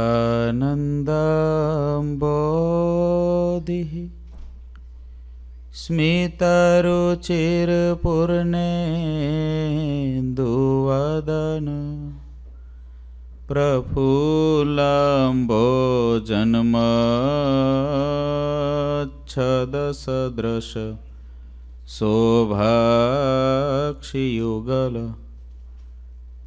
आनन्दम्बो दिः स्मितरुचिरपूर्णेन्दुवदन् प्रफुल्लाम्बो जन्मच्छदसदृश शोभाक्षियुगल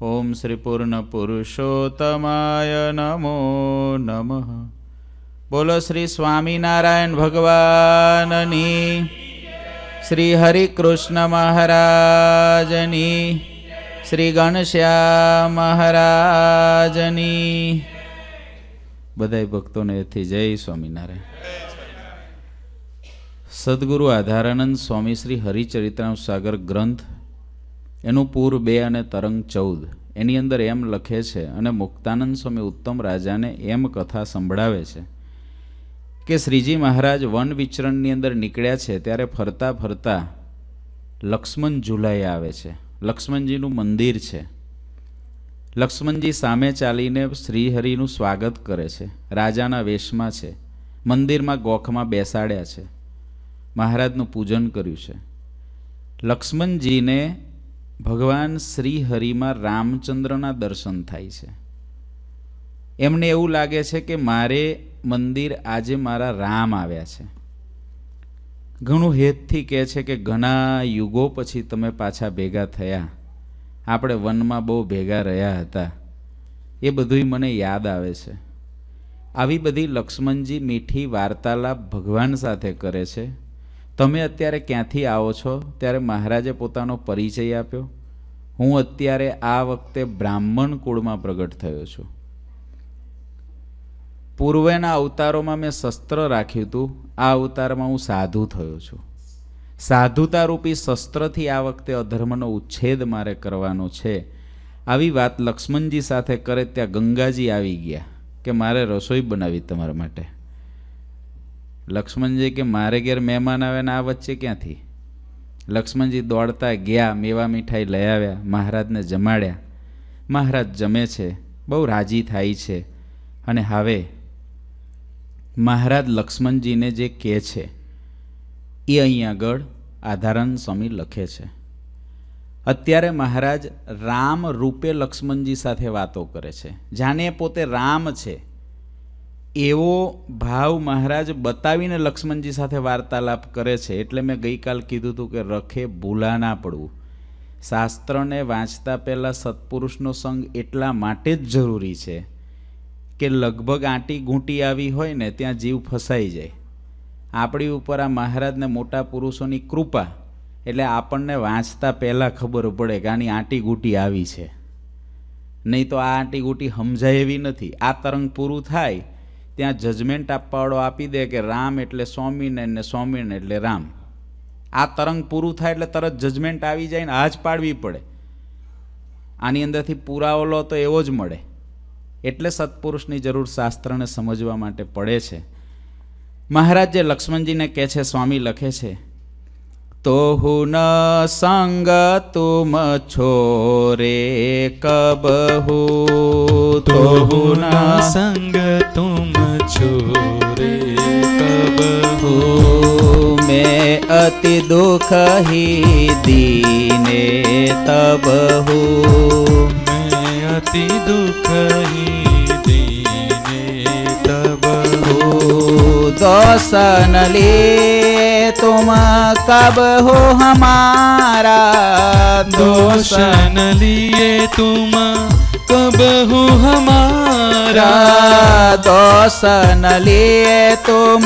ઓમ શ્રી પૂર્ણ પુરુષોત્તમાય નમો નમઃ બોલો શ્રી સ્વામિનારાયણ ભગવાનની શ્રી હરિકૃષ્ણ મહારાજની શ્રી ગણશ્યામ મહારાજની બધાય ભક્તોને એથી જય સ્વામિનારાયણ સદગુરુ આધારાનંદ સ્વામી શ્રી હરિચરિત્રામ સાગર ગ્રંથ એનું પૂર બે અને તરંગ ચૌદ એની અંદર એમ લખે છે અને મુક્તાનંદ સ્વામી ઉત્તમ રાજાને એમ કથા સંભળાવે છે કે શ્રીજી મહારાજ વન વિચરણની અંદર નીકળ્યા છે ત્યારે ફરતા ફરતા લક્ષ્મણ ઝુલાઈ આવે છે લક્ષ્મણજીનું મંદિર છે લક્ષ્મણજી સામે ચાલીને શ્રીહરિનું સ્વાગત કરે છે રાજાના વેશમાં છે મંદિરમાં ગોખમાં બેસાડ્યા છે મહારાજનું પૂજન કર્યું છે લક્ષ્મણજીને ભગવાન શ્રી હરિમાં રામચંદ્રના દર્શન થાય છે એમને એવું લાગે છે કે મારે મંદિર આજે મારા રામ આવ્યા છે ઘણું હેતથી કહે છે કે ઘણા યુગો પછી તમે પાછા ભેગા થયા આપણે વનમાં બહુ ભેગા રહ્યા હતા એ બધુંય મને યાદ આવે છે આવી બધી લક્ષ્મણજી મીઠી વાર્તાલાપ ભગવાન સાથે કરે છે તમે અત્યારે ક્યાંથી આવો છો ત્યારે મહારાજે પોતાનો પરિચય આપ્યો હું અત્યારે આ વખતે બ્રાહ્મણ કુળમાં પ્રગટ થયો છું પૂર્વેના અવતારોમાં મેં શસ્ત્ર રાખ્યું હતું આ અવતારમાં હું સાધુ થયો છું સાધુતારૂપી શસ્ત્રથી આ વખતે અધર્મનો ઉચ્છેદ મારે કરવાનો છે આવી વાત લક્ષ્મણજી સાથે કરે ત્યાં ગંગાજી આવી ગયા કે મારે રસોઈ બનાવી તમારા માટે લક્ષ્મણજી કે મારે ઘેર મહેમાન આવે ને આ વચ્ચે ક્યાંથી લક્ષ્મણજી દોડતા ગયા મેવા મીઠાઈ લઈ આવ્યા મહારાજને જમાડ્યા મહારાજ જમે છે બહુ રાજી થાય છે અને હવે મહારાજ લક્ષ્મણજીને જે કહે છે એ અહીં આગળ આધારણ સ્વામી લખે છે અત્યારે મહારાજ રામ રૂપે લક્ષ્મણજી સાથે વાતો કરે છે જાણે પોતે રામ છે એવો ભાવ મહારાજ બતાવીને લક્ષ્મણજી સાથે વાર્તાલાપ કરે છે એટલે મેં ગઈકાલ કીધું હતું કે રખે ભૂલા ના પડવું શાસ્ત્રને વાંચતા પહેલાં સત્પુરુષનો સંગ એટલા માટે જ જરૂરી છે કે લગભગ આંટી ઘૂંટી આવી હોય ને ત્યાં જીવ ફસાઈ જાય આપણી ઉપર આ મહારાજને મોટા પુરુષોની કૃપા એટલે આપણને વાંચતા પહેલાં ખબર પડે કે આની આંટી ગૂંટી આવી છે નહીં તો આ આંટી ઘૂંટી સમજાય એવી નથી આ તરંગ પૂરું થાય ત્યાં જજમેન્ટ આપવાવાળો આપી દે કે રામ એટલે સ્વામિનારાયણ ને સ્વામિનારાયણ એટલે રામ આ તરંગ પૂરું થાય એટલે તરત જજમેન્ટ આવી જાય ને આ જ પાડવી પડે આની અંદરથી પુરાવો લો તો એવો જ મળે એટલે સત્પુરુષની જરૂર શાસ્ત્રને સમજવા માટે પડે છે મહારાજ જે લક્ષ્મણજીને કહે છે સ્વામી લખે છે तोहु न संग तुम छोरे कबहू तोहु न संग तुम छोरे कबहू मैं अति दुख ही दीने तबहू मैं अति दुख ही दीने तबहू दोसन ली तुम कब हो हमारा दोषण लिए तुम कब हो हमारा दोषण लिए तुम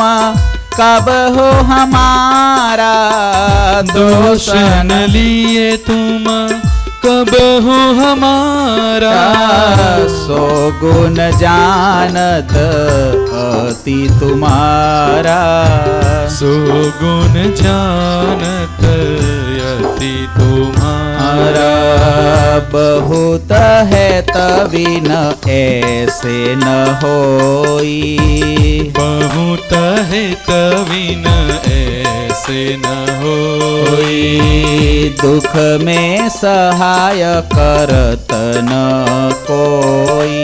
कब हो हमारा दोषण लिए तुम कब हो हमारा सो गुण जानत अति तुम्हारा सोगुन गुण जानत अति तुम्हारा बहुत है तभी न ऐसे न होई बहुत है तभी न ऐसे न होई दुख में सहाय करत न कोई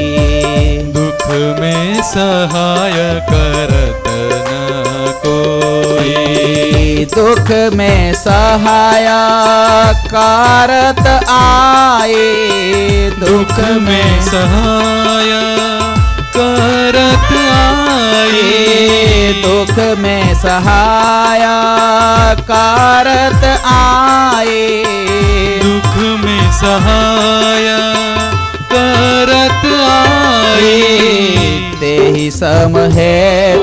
दुख में सहाय करत न कोई दुख में सहाय करत आए दुख में सहाय करत आए दुख में सहाया करत आए दुख में सहाया करत आए ते सम है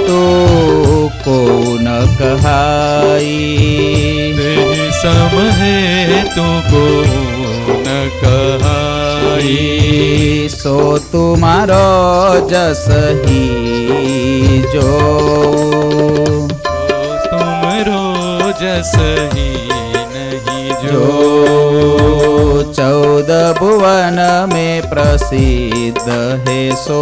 तू को न कहाई सम है तो को कहाई सो तुमारो जस ही जो सो तुमरो जस ही नाही जो ચૌદ ભુવન મેં પ્રસિદ્ધ હે સો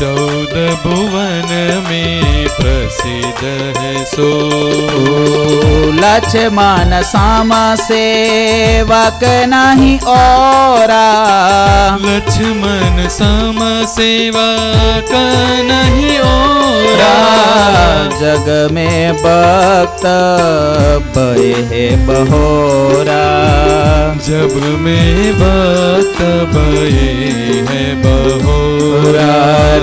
ચૌદ ભુવન મેં પ્રસિદ્ધ હે સો લક્ષ્મણ સામ સેવક નહીં ઓરા લક્ષ્મણ સામ સેવક નહીં ઓરા જગ મેં ભક્ત ભય હે બહોરા जब में बात बे है बहोरा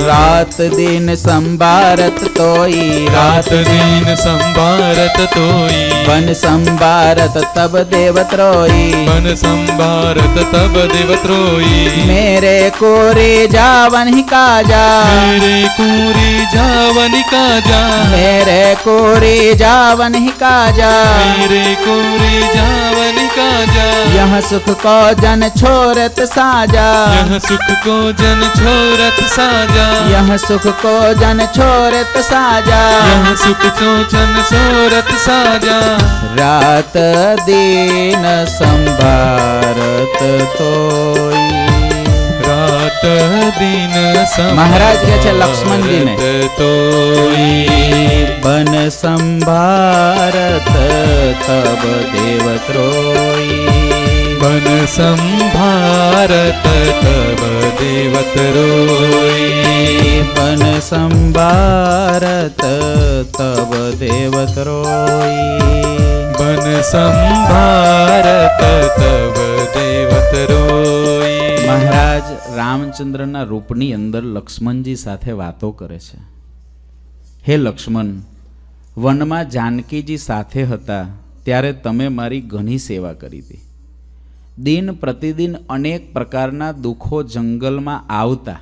रात दिन संबारत तोई रात दिन संबारत तोई बन संबारत तब देवत रोई बन संबारत तब देवत रोई मेरे कोरे जावन ही काजा मेरे कोरे जावन ही काजा मेरे कोरे जावन ही काजा मेरे को जावन का जा यह सुख को जन छोरत साजा यह सुख को जन छोरत साजा यहाँ सुख को जन छोरत साजा यह सुख को जन छोरत साजा रात दिन संभारत तोई महाराज लक्ष्मण तो बन संभारत तब त्रोई बन संभारत त्रोई बन संभारत तब देव त्रोई बन संभारत तव देव त्रोई મહારાજ રામચંદ્રના રૂપની અંદર લક્ષ્મણજી સાથે વાતો કરે છે હે લક્ષ્મણ વનમાં જાનકીજી સાથે હતા ત્યારે તમે મારી ઘણી સેવા કરી હતી દિન પ્રતિદિન અનેક પ્રકારના દુઃખો જંગલમાં આવતા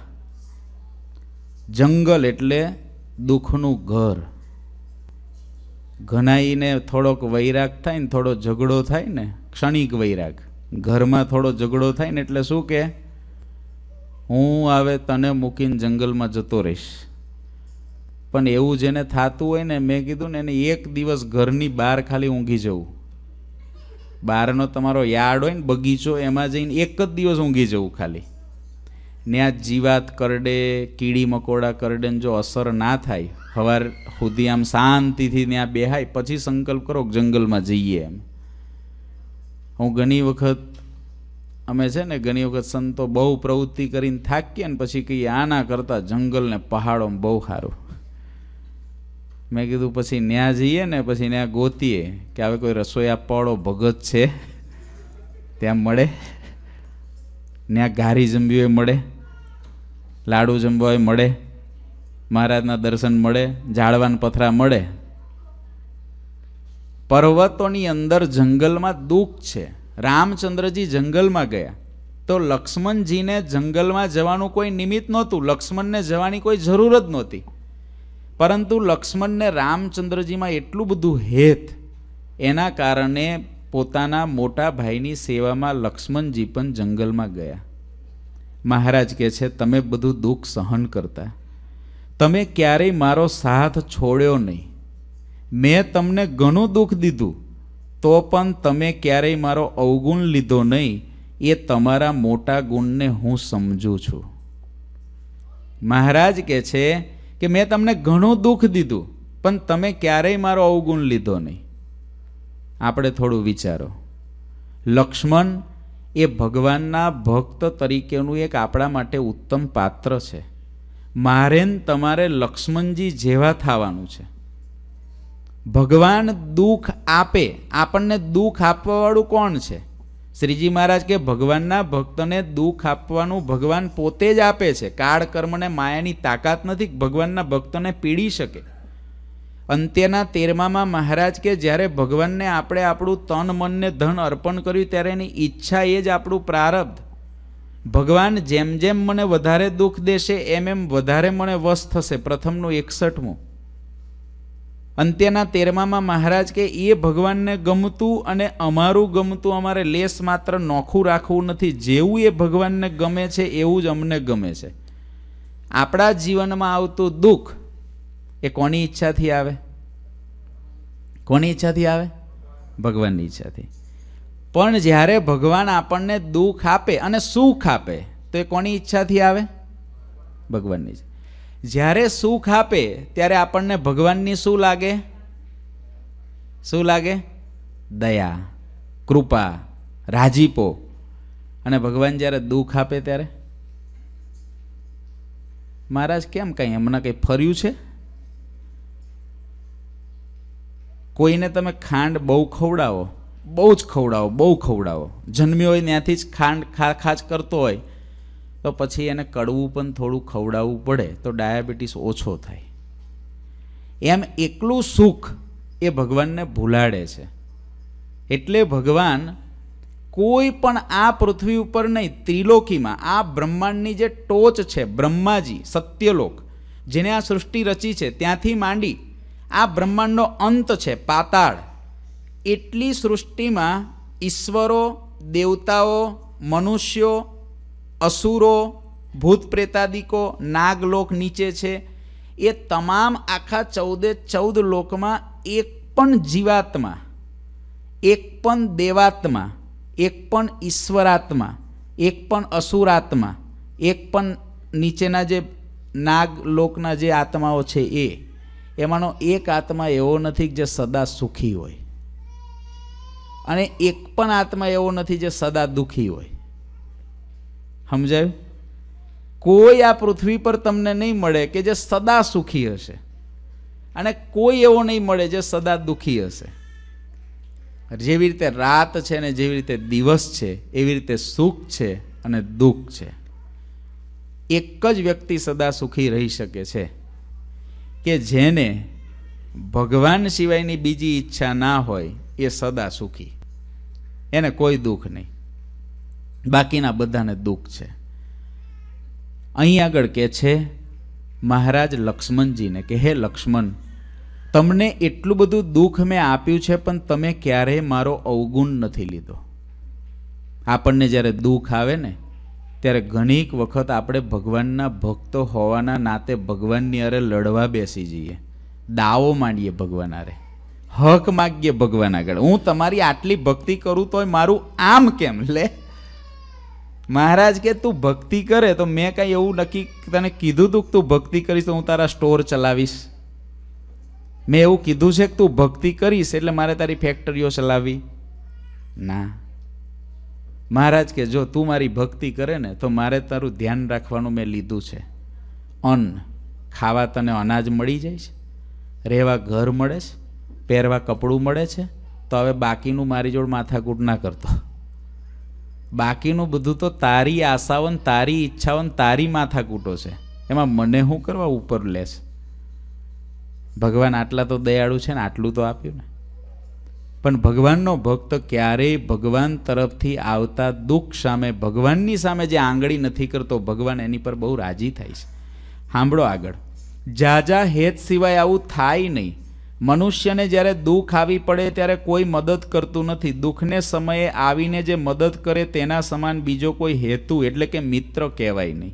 જંગલ એટલે દુઃખનું ઘર ઘનાઈને થોડોક વૈરાગ થાય ને થોડો ઝઘડો થાય ને ક્ષણિક વૈરાગ ઘરમાં થોડો ઝઘડો થાય ને એટલે શું કે હું આવે તને મૂકીને જંગલમાં જતો રહીશ પણ એવું જેને થતું હોય ને મેં કીધું ને એને એક દિવસ ઘરની બહાર ખાલી ઊંઘી જવું બહારનો તમારો યાર્ડ હોય ને બગીચો એમાં જઈને એક જ દિવસ ઊંઘી જવું ખાલી ત્યાં જીવાત કરડે કીડી મકોડા કરડે જો અસર ના થાય સવાર સુધી આમ શાંતિથી ત્યાં બેહાય પછી સંકલ્પ કરો જંગલમાં જઈએ એમ હું ઘણી વખત અમે છે ને ઘણી વખત સંતો બહુ પ્રવૃત્તિ કરીને થાકીએ ને પછી કહીએ આના કરતાં જંગલને પહાડોમાં બહુ સારું મેં કીધું પછી ન્યા જઈએ ને પછી ત્યાં ગોતીએ કે હવે કોઈ રસોઈ આપવાળો ભગત છે ત્યાં મળે ત્યાં ઘારી જમવી હોય મળે લાડુ જમવા હોય મળે મહારાજના દર્શન મળે ઝાડવાન પથરા મળે પર્વતોની અંદર જંગલમાં દુઃખ છે રામચંદ્રજી જંગલમાં ગયા તો લક્ષ્મણજીને જંગલમાં જવાનું કોઈ નિમિત્ત નહોતું લક્ષ્મણને જવાની કોઈ જરૂર જ નહોતી પરંતુ લક્ષ્મણને રામચંદ્રજીમાં એટલું બધું હેત એના કારણે પોતાના મોટા ભાઈની સેવામાં લક્ષ્મણજી પણ જંગલમાં ગયા મહારાજ કહે છે તમે બધું દુઃખ સહન કરતા તમે ક્યારેય મારો સાથ છોડ્યો નહીં મેં તમને ઘણું દુઃખ દીધું તો પણ તમે ક્યારેય મારો અવગુણ લીધો નહીં એ તમારા મોટા ગુણને હું સમજું છું મહારાજ કહે છે કે મેં તમને ઘણું દુઃખ દીધું પણ તમે ક્યારેય મારો અવગુણ લીધો નહીં આપણે થોડું વિચારો લક્ષ્મણ એ ભગવાનના ભક્ત તરીકેનું એક આપણા માટે ઉત્તમ પાત્ર છે મારે તમારે લક્ષ્મણજી જેવા થવાનું છે ભગવાન દુઃખ આપે આપણને દુઃખ આપવાવાળું કોણ છે શ્રીજી મહારાજ કે ભગવાનના ભક્તને દુઃખ આપવાનું ભગવાન પોતે જ આપે છે કાળ કર્મને માયાની તાકાત નથી ભગવાનના ભક્તને પીડી શકે અંત્યના તેરમામાં મહારાજ કે જ્યારે ભગવાનને આપણે આપણું તન મનને ધન અર્પણ કર્યું ત્યારે એની ઈચ્છા એ જ આપણું પ્રારબ્ધ ભગવાન જેમ જેમ મને વધારે દુઃખ દેશે એમ એમ વધારે મને વશ થશે પ્રથમનું એકસઠમું અંત્યના તેરમામાં મહારાજ કે એ ભગવાનને ગમતું અને અમારું ગમતું અમારે લેસ માત્ર નોખું રાખવું નથી જેવું એ ભગવાનને ગમે છે એવું જ અમને ગમે છે આપણા જીવનમાં આવતું દુઃખ એ કોની ઈચ્છાથી આવે કોની ઈચ્છાથી આવે ભગવાનની ઈચ્છાથી પણ જ્યારે ભગવાન આપણને દુઃખ આપે અને સુખ આપે તો એ કોની ઈચ્છાથી આવે ભગવાનની જ્યારે સુખ આપે ત્યારે આપણને ભગવાનની શું લાગે શું લાગે દયા કૃપા રાજીપો અને ભગવાન જ્યારે દુઃખ આપે ત્યારે મહારાજ કેમ કંઈ એમને કંઈ ફર્યું છે કોઈને તમે ખાંડ બહુ ખવડાવો બહુ જ ખવડાવો બહુ ખવડાવો જન્મ્યો હોય ત્યાંથી જ ખાંડ ખા ખાચ કરતો હોય તો પછી એને કડવું પણ થોડું ખવડાવવું પડે તો ડાયાબિટીસ ઓછો થાય એમ એકલું સુખ એ ભગવાનને ભૂલાડે છે એટલે ભગવાન કોઈ પણ આ પૃથ્વી ઉપર નહીં ત્રિલોકીમાં આ બ્રહ્માંડની જે ટોચ છે બ્રહ્માજી સત્યલોક જેને આ સૃષ્ટિ રચી છે ત્યાંથી માંડી આ બ્રહ્માંડનો અંત છે પાતાળ એટલી સૃષ્ટિમાં ઈશ્વરો દેવતાઓ મનુષ્યો અસુરો ભૂત પ્રેતાદિકો નાગલોક નીચે છે એ તમામ આખા ચૌદે ચૌદ લોકમાં એક પણ જીવાત્મા એક પણ દેવાત્મા એક પણ ઈશ્વરાત્મા એક પણ અસુરાત્મા એક પણ નીચેના જે નાગ લોકના જે આત્માઓ છે એ એમાંનો એક આત્મા એવો નથી જે સદા સુખી હોય અને એક પણ આત્મા એવો નથી જે સદા દુઃખી હોય સમજાયું કોઈ આ પૃથ્વી પર તમને નહીં મળે કે જે સદા સુખી હશે અને કોઈ એવો નહીં મળે જે સદા દુઃખી હશે જેવી રીતે રાત છે ને જેવી રીતે દિવસ છે એવી રીતે સુખ છે અને દુઃખ છે એક જ વ્યક્તિ સદા સુખી રહી શકે છે કે જેને ભગવાન સિવાયની બીજી ઈચ્છા ના હોય એ સદા સુખી એને કોઈ દુઃખ નહીં બાકીના બધાને દુઃખ છે અહીં આગળ કે છે મહારાજ લક્ષ્મણજીને કે હે લક્ષ્મણ તમને એટલું બધું દુઃખ મેં આપ્યું છે પણ તમે ક્યારેય મારો અવગુણ નથી લીધો આપણને જ્યારે દુઃખ આવે ને ત્યારે ઘણીક વખત આપણે ભગવાનના ભક્તો હોવાના નાતે ભગવાનની અરે લડવા બેસી જઈએ દાવો માંડીએ ભગવાન અરે હક માગીએ ભગવાન આગળ હું તમારી આટલી ભક્તિ કરું તોય મારું આમ કેમ લે મહારાજ કે તું ભક્તિ કરે તો મેં કાંઈ એવું નક્કી તને કીધું તું કે તું ભક્તિ કરીશ તો હું તારા સ્ટોર ચલાવીશ મેં એવું કીધું છે કે તું ભક્તિ કરીશ એટલે મારે તારી ફેક્ટરીઓ ચલાવી ના મહારાજ કે જો તું મારી ભક્તિ કરે ને તો મારે તારું ધ્યાન રાખવાનું મેં લીધું છે અન્ન ખાવા તને અનાજ મળી જાય છે રહેવા ઘર મળે છે પહેરવા કપડું મળે છે તો હવે બાકીનું મારી જોડ માથાકૂટ ના કરતો બાકીનું બધું તો તારી આશાઓને તારી ઈચ્છાઓને તારી માથાકૂટો છે એમાં મને હું કરવા ઉપર લેશ ભગવાન આટલા તો દયાળુ છે ને આટલું તો આપ્યું ને પણ ભગવાનનો ભક્ત ક્યારેય ભગવાન તરફથી આવતા દુઃખ સામે ભગવાનની સામે જે આંગળી નથી કરતો ભગવાન એની પર બહુ રાજી થાય છે સાંભળો આગળ જાજા હેત સિવાય આવું થાય નહીં મનુષ્યને જ્યારે દુઃખ આવી પડે ત્યારે કોઈ મદદ કરતું નથી દુઃખને સમયે આવીને જે મદદ કરે તેના સમાન બીજો કોઈ હેતુ એટલે કે મિત્ર કહેવાય નહીં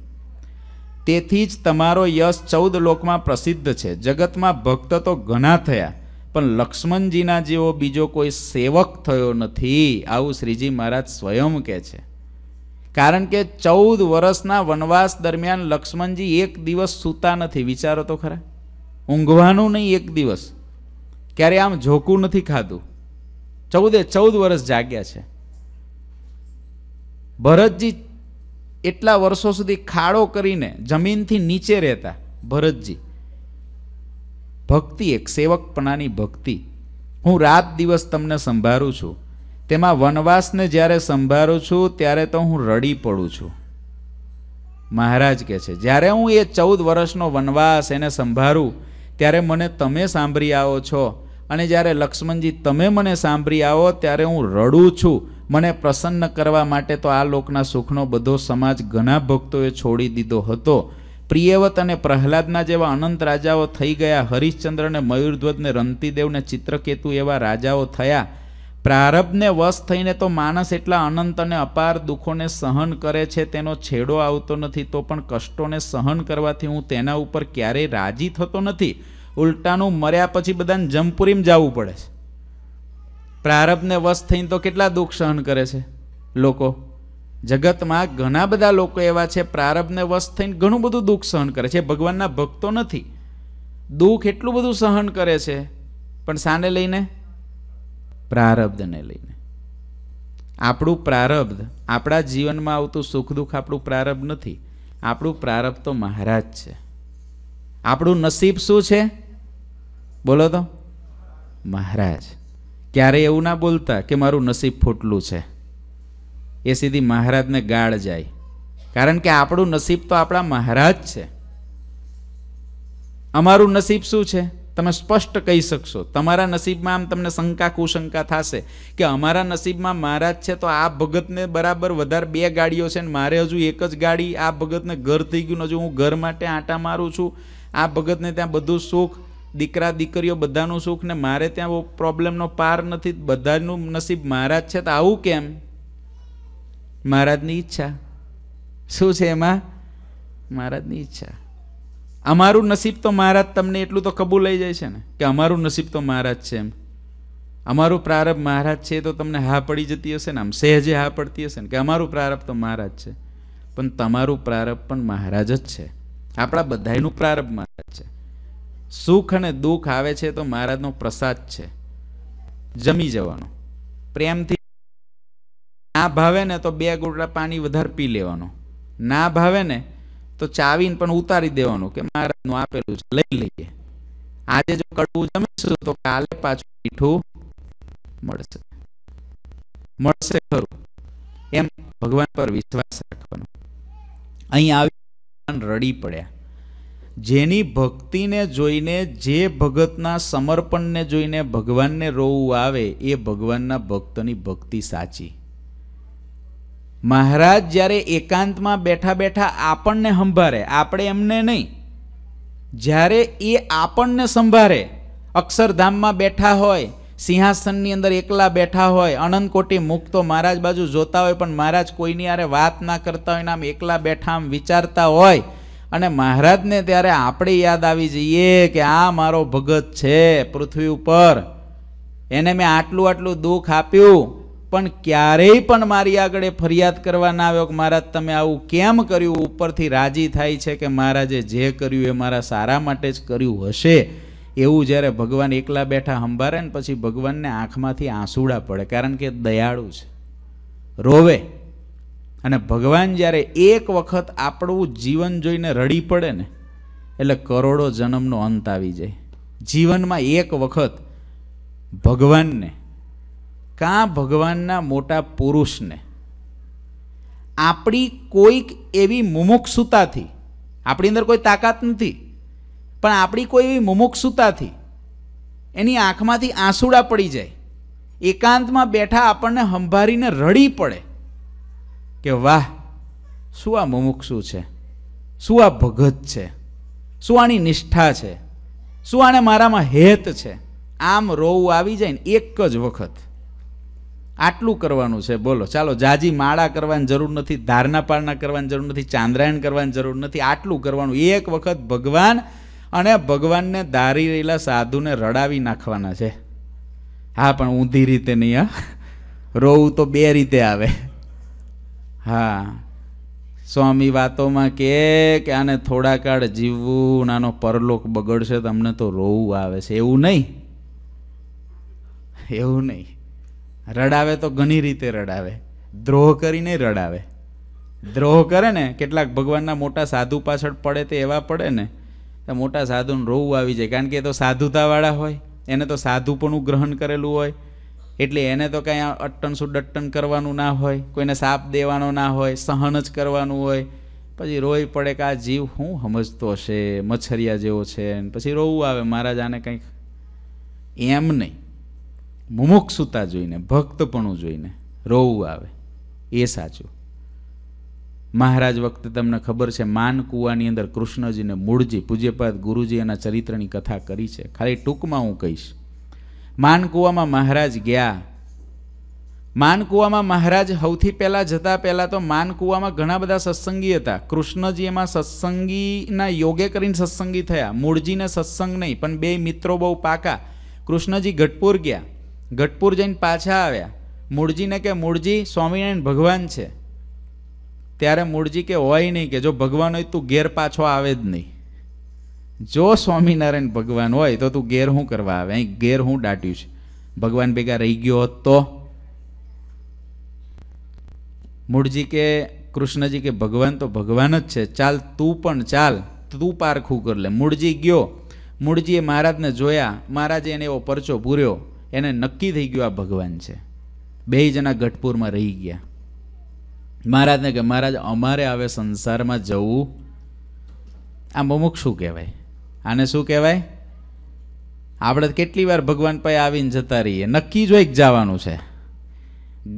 તેથી જ તમારો યશ ચૌદ લોકમાં પ્રસિદ્ધ છે જગતમાં ભક્ત તો ઘણા થયા પણ લક્ષ્મણજીના જેવો બીજો કોઈ સેવક થયો નથી આવું શ્રીજી મહારાજ સ્વયં કહે છે કારણ કે ચૌદ વર્ષના વનવાસ દરમિયાન લક્ષ્મણજી એક દિવસ સૂતા નથી વિચારો તો ખરા ઊંઘવાનું નહીં એક દિવસ ક્યારે આમ ઝોકું નથી ખાધું ચૌદે ચૌદ વર્ષ જાગ્યા છે ભરતજી એટલા વર્ષો સુધી ખાડો કરીને જમીનથી નીચે રહેતા ભરતજી ભક્તિ એક સેવકપણાની ભક્તિ હું રાત દિવસ તમને સંભાળું છું તેમાં વનવાસને જ્યારે સંભાળું છું ત્યારે તો હું રડી પડું છું મહારાજ કહે છે જ્યારે હું એ ચૌદ વર્ષનો વનવાસ એને સંભાળું ત્યારે મને તમે સાંભળી આવો છો અને જ્યારે લક્ષ્મણજી તમે મને સાંભળી આવો ત્યારે હું રડું છું મને પ્રસન્ન કરવા માટે તો આ લોકના સુખનો બધો સમાજ ઘણા ભક્તોએ છોડી દીધો હતો પ્રિયવત અને પ્રહલાદના જેવા અનંત રાજાઓ થઈ ગયા હરિશ્ચંદ્રને અને મયુરધ્વજ ને ચિત્રકેતુ એવા રાજાઓ થયા પ્રારબ્ધને વશ થઈને તો માણસ એટલા અનંત અને અપાર દુઃખોને સહન કરે છે તેનો છેડો આવતો નથી તો પણ કષ્ટોને સહન કરવાથી હું તેના ઉપર ક્યારેય રાજી થતો નથી ઉલટાનું મર્યા પછી બધાને જમપુરીમ જવું પડે છે પ્રારબ્ધને વશ થઈને તો કેટલા દુઃખ સહન કરે છે લોકો જગતમાં ઘણા બધા લોકો એવા છે પ્રારબ્ધને વશ થઈને ઘણું બધું દુઃખ સહન કરે છે ભગવાનના ભક્તો નથી દુઃખ એટલું બધું સહન કરે છે પણ સાને લઈને પ્રારબ્ધને લઈને આપણું પ્રારબ્ધ આપણા જીવનમાં આવતું સુખ દુઃખ આપણું પ્રારબ્ધ નથી આપણું પ્રારબ્ધ તો મહારાજ છે આપણું નસીબ શું છે બોલો તો મહારાજ ક્યારેય એવું ના બોલતા કે મારું નસીબ ફૂટલું છે એ સીધી મહારાજને ગાળ જાય કારણ કે આપણું નસીબ તો આપણા મહારાજ છે અમારું નસીબ શું છે તમે સ્પષ્ટ કહી શકશો તમારા નસીબમાં આમ તમને શંકા કુશંકા થશે કે અમારા નસીબમાં મહારાજ છે તો આ ભગતને બરાબર વધારે બે ગાડીઓ છે ને મારે હજુ એક જ ગાડી આ ભગતને ઘર થઈ ગયું હજુ હું ઘર માટે આંટા મારું છું આ ભગતને ત્યાં બધું સુખ દીકરા દીકરીઓ બધાનું સુખ ને મારે ત્યાં પ્રોબ્લેમનો પાર નથી બધાનું નસીબ મહારાજ છે તો આવું કેમ મહારાજની ઈચ્છા શું છે એમાં મહારાજની ઈચ્છા અમારું નસીબ તો મહારાજ તમને એટલું તો કબૂલ લઈ જાય છે ને કે અમારું નસીબ તો મહારાજ છે એમ અમારું પ્રારબ્ધ મહારાજ છે તો તમને હા પડી જતી હશે ને આમ સહેજે હા પડતી હશે ને કે અમારું પ્રારબ્ધ તો મહારાજ છે પણ તમારું પ્રારબ્ધ પણ મહારાજ જ છે આપણા બધાનું પ્રારબ્ધ મહારાજ છે સુખ અને દુઃખ આવે છે તો મહારાજનો પ્રસાદ છે જમી જવાનો પ્રેમથી ના ભાવે ને તો બે ઘૂંટડા પાણી વધારે પી લેવાનો ના ભાવે ને તો ચાવીને પણ ઉતારી દેવાનું કે મહારાજનું આપેલું છે લઈ લઈએ આજે જો કડવું જમીશું તો કાલે પાછું મીઠું મળશે મળશે ખરું એમ ભગવાન પર વિશ્વાસ રાખવાનો અહીં આવી રડી પડ્યા જેની ભક્તિને જોઈને જે ભગતના સમર્પણને જોઈને ભગવાનને રોવું આવે એ ભગવાનના ભક્તની ભક્તિ સાચી મહારાજ જ્યારે એકાંતમાં બેઠા બેઠા આપણને સંભાળે આપણે એમને નહીં જ્યારે એ આપણને સંભાળે અક્ષરધામમાં બેઠા હોય સિંહાસનની અંદર એકલા બેઠા હોય અનંતકોટી મુખ તો મહારાજ બાજુ જોતા હોય પણ મહારાજ કોઈની આરે વાત ના કરતા હોય ને આમ એકલા બેઠા આમ વિચારતા હોય અને મહારાજને ત્યારે આપણે યાદ આવી જઈએ કે આ મારો ભગત છે પૃથ્વી ઉપર એને મેં આટલું આટલું દુઃખ આપ્યું પણ ક્યારેય પણ મારી આગળ ફરિયાદ કરવા ના આવ્યો કે મહારાજ તમે આવું કેમ કર્યું ઉપરથી રાજી થાય છે કે મહારાજે જે કર્યું એ મારા સારા માટે જ કર્યું હશે એવું જ્યારે ભગવાન એકલા બેઠા સંભારે ને પછી ભગવાનને આંખમાંથી આંસુડા પડે કારણ કે દયાળુ છે રોવે અને ભગવાન જ્યારે એક વખત આપણું જીવન જોઈને રડી પડે ને એટલે કરોડો જન્મનો અંત આવી જાય જીવનમાં એક વખત ભગવાનને કાં ભગવાનના મોટા પુરુષને આપણી કોઈક એવી મુમુક્ષુતાથી આપણી અંદર કોઈ તાકાત નથી પણ આપણી કોઈ એવી મુમુક્ષુતાથી એની આંખમાંથી આંસુડા પડી જાય એકાંતમાં બેઠા આપણને હંભારીને રડી પડે કે વાહ શું આ મુમુક્ષુ છે શું આ ભગત છે શું આની નિષ્ઠા છે શું આને મારામાં હેત છે આમ રોવું આવી જાય ને એક જ વખત આટલું કરવાનું છે બોલો ચાલો જાજી માળા કરવાની જરૂર નથી ધારના પારણા કરવાની જરૂર નથી ચાંદ્રાયણ કરવાની જરૂર નથી આટલું કરવાનું એક વખત ભગવાન અને ભગવાનને ધારી રહેલા સાધુને રડાવી નાખવાના છે હા પણ ઊંધી રીતે નહીં હા રોવું તો બે રીતે આવે હા સ્વામી વાતોમાં કે આને થોડા કાળ જીવવું નાનો પરલોક બગડશે તમને તો રોવું આવે છે એવું નહીં એવું નહીં રડાવે તો ઘણી રીતે રડાવે દ્રોહ કરીને રડાવે દ્રોહ કરે ને કેટલાક ભગવાનના મોટા સાધુ પાછળ પડે તે એવા પડે ને તો મોટા સાધુને રોવું આવી જાય કારણ કે એ તો સાધુતાવાળા હોય એને તો સાધુ પણ ગ્રહણ કરેલું હોય એટલે એને તો કાંઈ અટ્ટન સુડટ્ટન કરવાનું ના હોય કોઈને સાપ દેવાનો ના હોય સહન જ કરવાનું હોય પછી રોઈ પડે કે આ જીવ હું સમજતો છે મચ્છરિયા જેવો છે પછી રોવું આવે મહારાજ આને કંઈક એમ નહીં મુમુક્ષુતા જોઈને ભક્તપણું જોઈને રોવું આવે એ સાચું મહારાજ વખતે તમને ખબર છે માન કુવાની અંદર કૃષ્ણજીને મૂળજી પૂજ્યપાદ ગુરુજી એના ચરિત્રની કથા કરી છે ખાલી ટૂંકમાં હું કહીશ માનકુવામાં મહારાજ ગયા માનકુવામાં મહારાજ સૌથી પહેલાં જતા પહેલાં તો માનકુવામાં ઘણા બધા સત્સંગી હતા કૃષ્ણજી એમાં સત્સંગીના યોગે કરીને સત્સંગી થયા મૂળજીને સત્સંગ નહીં પણ બે મિત્રો બહુ પાકા કૃષ્ણજી ગઢપુર ગયા ગઢપુર જઈને પાછા આવ્યા મૂળજીને કે મૂળજી સ્વામિનારાયણ ભગવાન છે ત્યારે મૂળજી કે હોય નહીં કે જો ભગવાન હોય તું ઘેર પાછો આવે જ નહીં જો સ્વામિનારાયણ ભગવાન હોય તો તું ઘેર શું કરવા આવે અહીં ઘેર હું દાટ્યું છે ભગવાન ભેગા રહી ગયો હોત તો મૂળજી કે કૃષ્ણજી કે ભગવાન તો ભગવાન જ છે ચાલ તું પણ ચાલ તું પારખું કર લે મૂળજી ગયો મૂળજીએ મહારાજને જોયા મહારાજે એને એવો પરચો પૂર્યો એને નક્કી થઈ ગયું આ ભગવાન છે બે જણા ગઢપુરમાં રહી ગયા મહારાજને કે મહારાજ અમારે હવે સંસારમાં જવું આ મુમુક્ષ શું કહેવાય આને શું કહેવાય આપણે કેટલી વાર ભગવાન પાસે આવીને જતા રહીએ નક્કી જ હોય જવાનું છે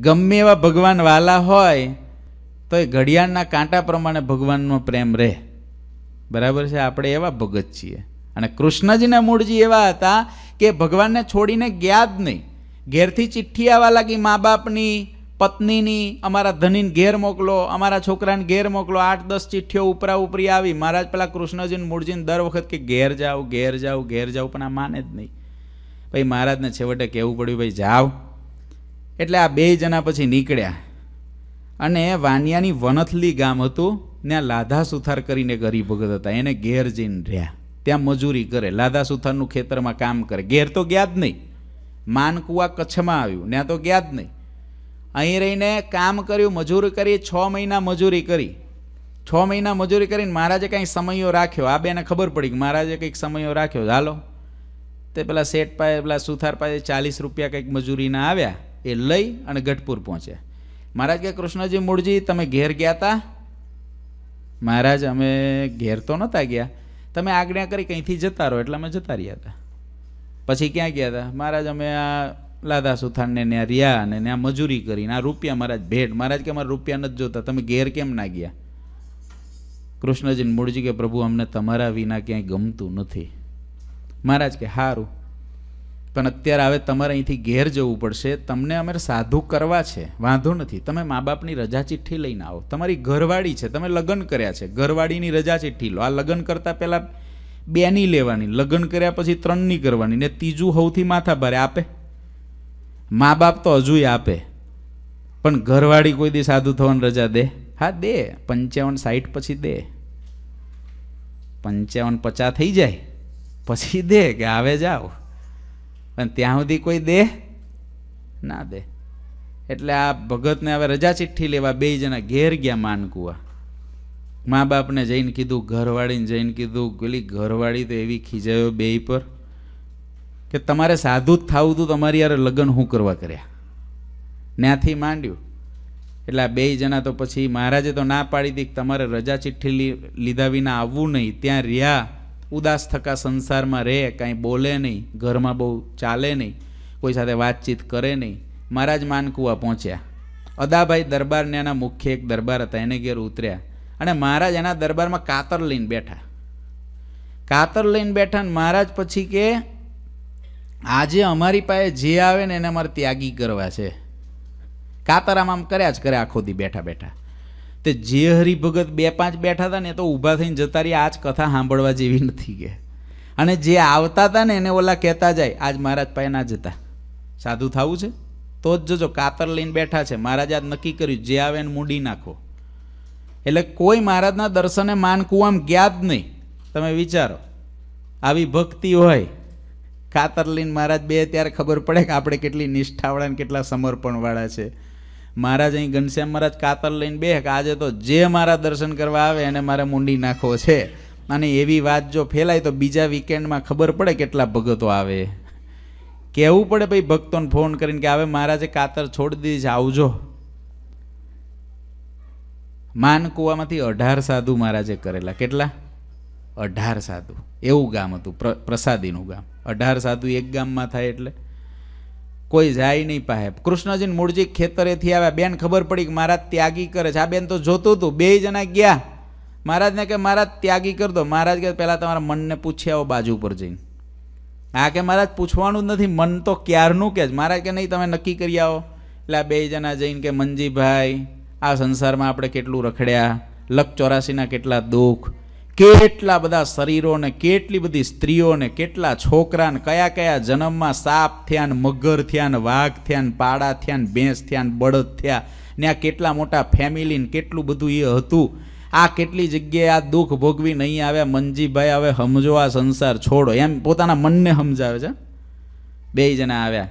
ગમે એવા ભગવાન વાલા હોય તો એ ઘડિયાળના કાંટા પ્રમાણે ભગવાનનો પ્રેમ રહે બરાબર છે આપણે એવા ભગત છીએ અને કૃષ્ણજીના મૂળજી એવા હતા કે ભગવાનને છોડીને ગયા જ નહીં ઘેરથી ચિઠ્ઠી આવવા લાગી મા બાપની પત્નીની અમારા ધનીને ઘેર મોકલો અમારા છોકરાને ઘેર મોકલો આઠ દસ ચિઠ્ઠીઓ ઉપરા ઉપરી આવી મહારાજ પેલા કૃષ્ણજીને મૂળજીને દર વખત કે ઘેર જાઓ ઘેર જાઓ ઘેર જાઓ પણ આ માને જ નહીં ભાઈ મહારાજને છેવટે કહેવું પડ્યું ભાઈ જાઓ એટલે આ બે જણા પછી નીકળ્યા અને વાનિયાની વનથલી ગામ હતું ત્યાં લાધા સુથાર કરીને ગરીબ ભગત હતા એને ઘેર જઈને રહ્યા ત્યાં મજૂરી કરે લાદા સુથારનું ખેતરમાં કામ કરે ઘેર તો ગયા જ નહીં માનકુવા કચ્છમાં આવ્યું ત્યાં તો ગયા જ નહીં અહીં રહીને કામ કર્યું મજૂરી કરી છ મહિના મજૂરી કરી છ મહિના મજૂરી કરીને મહારાજે કાંઈ સમયો રાખ્યો આ બેને ખબર પડી કે મહારાજે કંઈક સમયો રાખ્યો ચાલો તે પેલા શેઠ પાસે પેલા સુથાર પાસે ચાલીસ રૂપિયા કંઈક મજૂરીના આવ્યા એ લઈ અને ગઢપુર પહોંચ્યા મહારાજ કે કૃષ્ણજી મૂળજી તમે ઘેર ગયા હતા મહારાજ અમે ઘેર તો નહોતા ગયા તમે આજ્ઞા કરી કંઈથી જતા રહો એટલે અમે જતા રહ્યા હતા પછી ક્યાં ગયા હતા મહારાજ અમે આ લાદા સુથાણને ત્યાં રહ્યા અને ત્યાં મજૂરી કરીને આ રૂપિયા મહારાજ ભેટ મહારાજ કે અમારા રૂપિયા નથી જોતા તમે ઘેર કેમ ના ગયા કૃષ્ણજીને મૂળજી કે પ્રભુ અમને તમારા વિના ક્યાંય ગમતું નથી મહારાજ કે સારું પણ અત્યારે હવે તમારે અહીંથી ઘેર જવું પડશે તમને અમે સાધુ કરવા છે વાંધો નથી તમે મા બાપની રજા ચિઠ્ઠી લઈને આવો તમારી ઘરવાળી છે તમે લગ્ન કર્યા છે ઘરવાળીની રજા ચિઠ્ઠી લો આ લગ્ન કરતાં પહેલાં બેની લેવાની લગ્ન કર્યા પછી ત્રણની કરવાની ને ત્રીજું હૌથી માથા ભરે આપે મા બાપ તો હજુય આપે પણ ઘરવાળી કોઈ દી સાધુ થવાની રજા દે હા દે પંચાવન સાઠ પછી દે પંચાવન પચાસ થઈ જાય પછી દે કે આવે જાઓ પણ ત્યાં સુધી કોઈ દે ના દે એટલે આ ભગતને હવે રજા ચિઠ્ઠી લેવા બે જણા ઘેર ગયા માનકુવા મા બાપને જઈને કીધું ઘરવાળીને જઈને કીધું પેલી ઘરવાળી તો એવી ખીજાયો બે પર કે તમારે સાધુ જ થવું હતું તમારી યાર લગ્ન શું કરવા કર્યા ત્યાંથી માંડ્યું એટલે આ બે જણા તો પછી મહારાજે તો ના પાડી હતી તમારે રજા ચિઠ્ઠી લીધા વિના આવવું નહીં ત્યાં રહ્યા ઉદાસ થકા સંસારમાં રહે કાંઈ બોલે નહીં ઘરમાં બહુ ચાલે નહીં કોઈ સાથે વાતચીત કરે નહીં મહારાજ માનકુવા પહોંચ્યા અદાભાઈ દરબારને એના મુખ્ય એક દરબાર હતા એને ઘેર ઉતર્યા અને મહારાજ એના દરબારમાં કાતર લઈને બેઠા કાતર લઈને બેઠા ને મહારાજ પછી કે આજે અમારી પાસે જે આવે ને એને અમારે ત્યાગી કરવા છે કાતર આમ આમ કર્યા જ કરે આખો દી બેઠા બેઠા તે જે હરિભગત બે પાંચ બેઠા હતા ને તો ઊભા થઈને જતા રહી આ જ કથા સાંભળવા જેવી નથી કે અને જે આવતા હતા ને એને ઓલા કહેતા જાય આજ મહારાજ પાસે ના જતા સાધુ થવું છે તો જ જોજો કાતર લઈને બેઠા છે મહારાજ આજ નક્કી કર્યું જે આવે એને મૂડી નાખો એટલે કોઈ મહારાજના દર્શને માનકુવામ ગયા જ નહીં તમે વિચારો આવી ભક્તિ હોય કાતરલીન મહારાજ બે ત્યારે ખબર પડે કે આપણે કેટલી નિષ્ઠાવાળા ને કેટલા સમર્પણવાળા છે મહારાજ અહીં ઘનશ્યામ મહારાજ કાતર લઈને બે કે આજે તો જે મારા દર્શન કરવા આવે એને મારે મૂંડી નાખવો છે અને એવી વાત જો ફેલાય તો બીજા વીકેન્ડમાં ખબર પડે કેટલા ભગતો આવે કહેવું પડે ભાઈ ભક્તોને ફોન કરીને કે આવે મહારાજે કાતર છોડી દીધી છે આવજો માનકુવામાંથી અઢાર સાધુ મહારાજે કરેલા કેટલા અઢાર સાધુ એવું ગામ હતું પ્રસાદીનું ગામ અઢાર સાધુ એક ગામમાં થાય એટલે કોઈ જાય નહીં પાસે કૃષ્ણજીને મૂળજી ખેતરેથી આવ્યા બેન ખબર પડી કે મહારાજ ત્યાગી કરે છે આ બેન તો જોતું હતું બે જણા ગયા મહારાજને કે મહારાજ ત્યાગી કરતો મહારાજ કે પહેલાં તમારા મનને પૂછી આવો બાજુ પર જઈને આ કે મહારાજ પૂછવાનું જ નથી મન તો ક્યારનું કે જ મહારાજ કે નહીં તમે નક્કી કરી આવો એટલે આ બે જણા જઈને કે મનજીભાઈ આ સંસારમાં આપણે કેટલું રખડ્યા લખ ચોરાસીના કેટલા દુઃખ કેટલા બધા શરીરોને કેટલી બધી સ્ત્રીઓને કેટલા છોકરાને કયા કયા જન્મમાં સાપ થયા ને મગર થયા ને વાઘ થયા ને પાડા થયા ને ભેંસ થયા ને બળદ થયા ને આ કેટલા મોટા ફેમિલીને કેટલું બધું એ હતું આ કેટલી જગ્યાએ આ દુઃખ ભોગવી નહીં આવ્યા મનજીભાઈ હવે સમજો આ સંસાર છોડો એમ પોતાના મનને સમજાવે છે બે જણા આવ્યા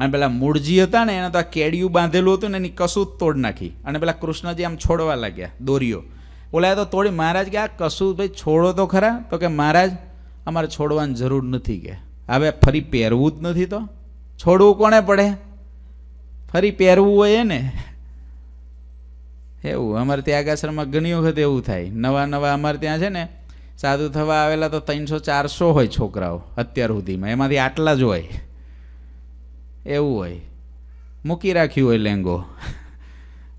અને પેલા મૂળજી હતા ને એને તો આ કેડિયું બાંધેલું હતું ને એની કશું જ તોડ નાખી અને પેલા કૃષ્ણજી આમ છોડવા લાગ્યા દોરીઓ બોલાય તો તોડી મહારાજ કે આ કશું ભાઈ છોડો તો ખરા તો કે મહારાજ અમારે છોડવાની જરૂર નથી કે હવે ફરી પહેરવું જ નથી તો છોડવું કોને પડે ફરી પહેરવું હોય ને એવું અમારે ત્યાં આગાશ્રમમાં ઘણી વખત એવું થાય નવા નવા અમારે ત્યાં છે ને સાધુ થવા આવેલા તો ત્રણસો ચારસો હોય છોકરાઓ અત્યાર સુધીમાં એમાંથી આટલા જ હોય એવું હોય મૂકી રાખ્યું હોય લેંગો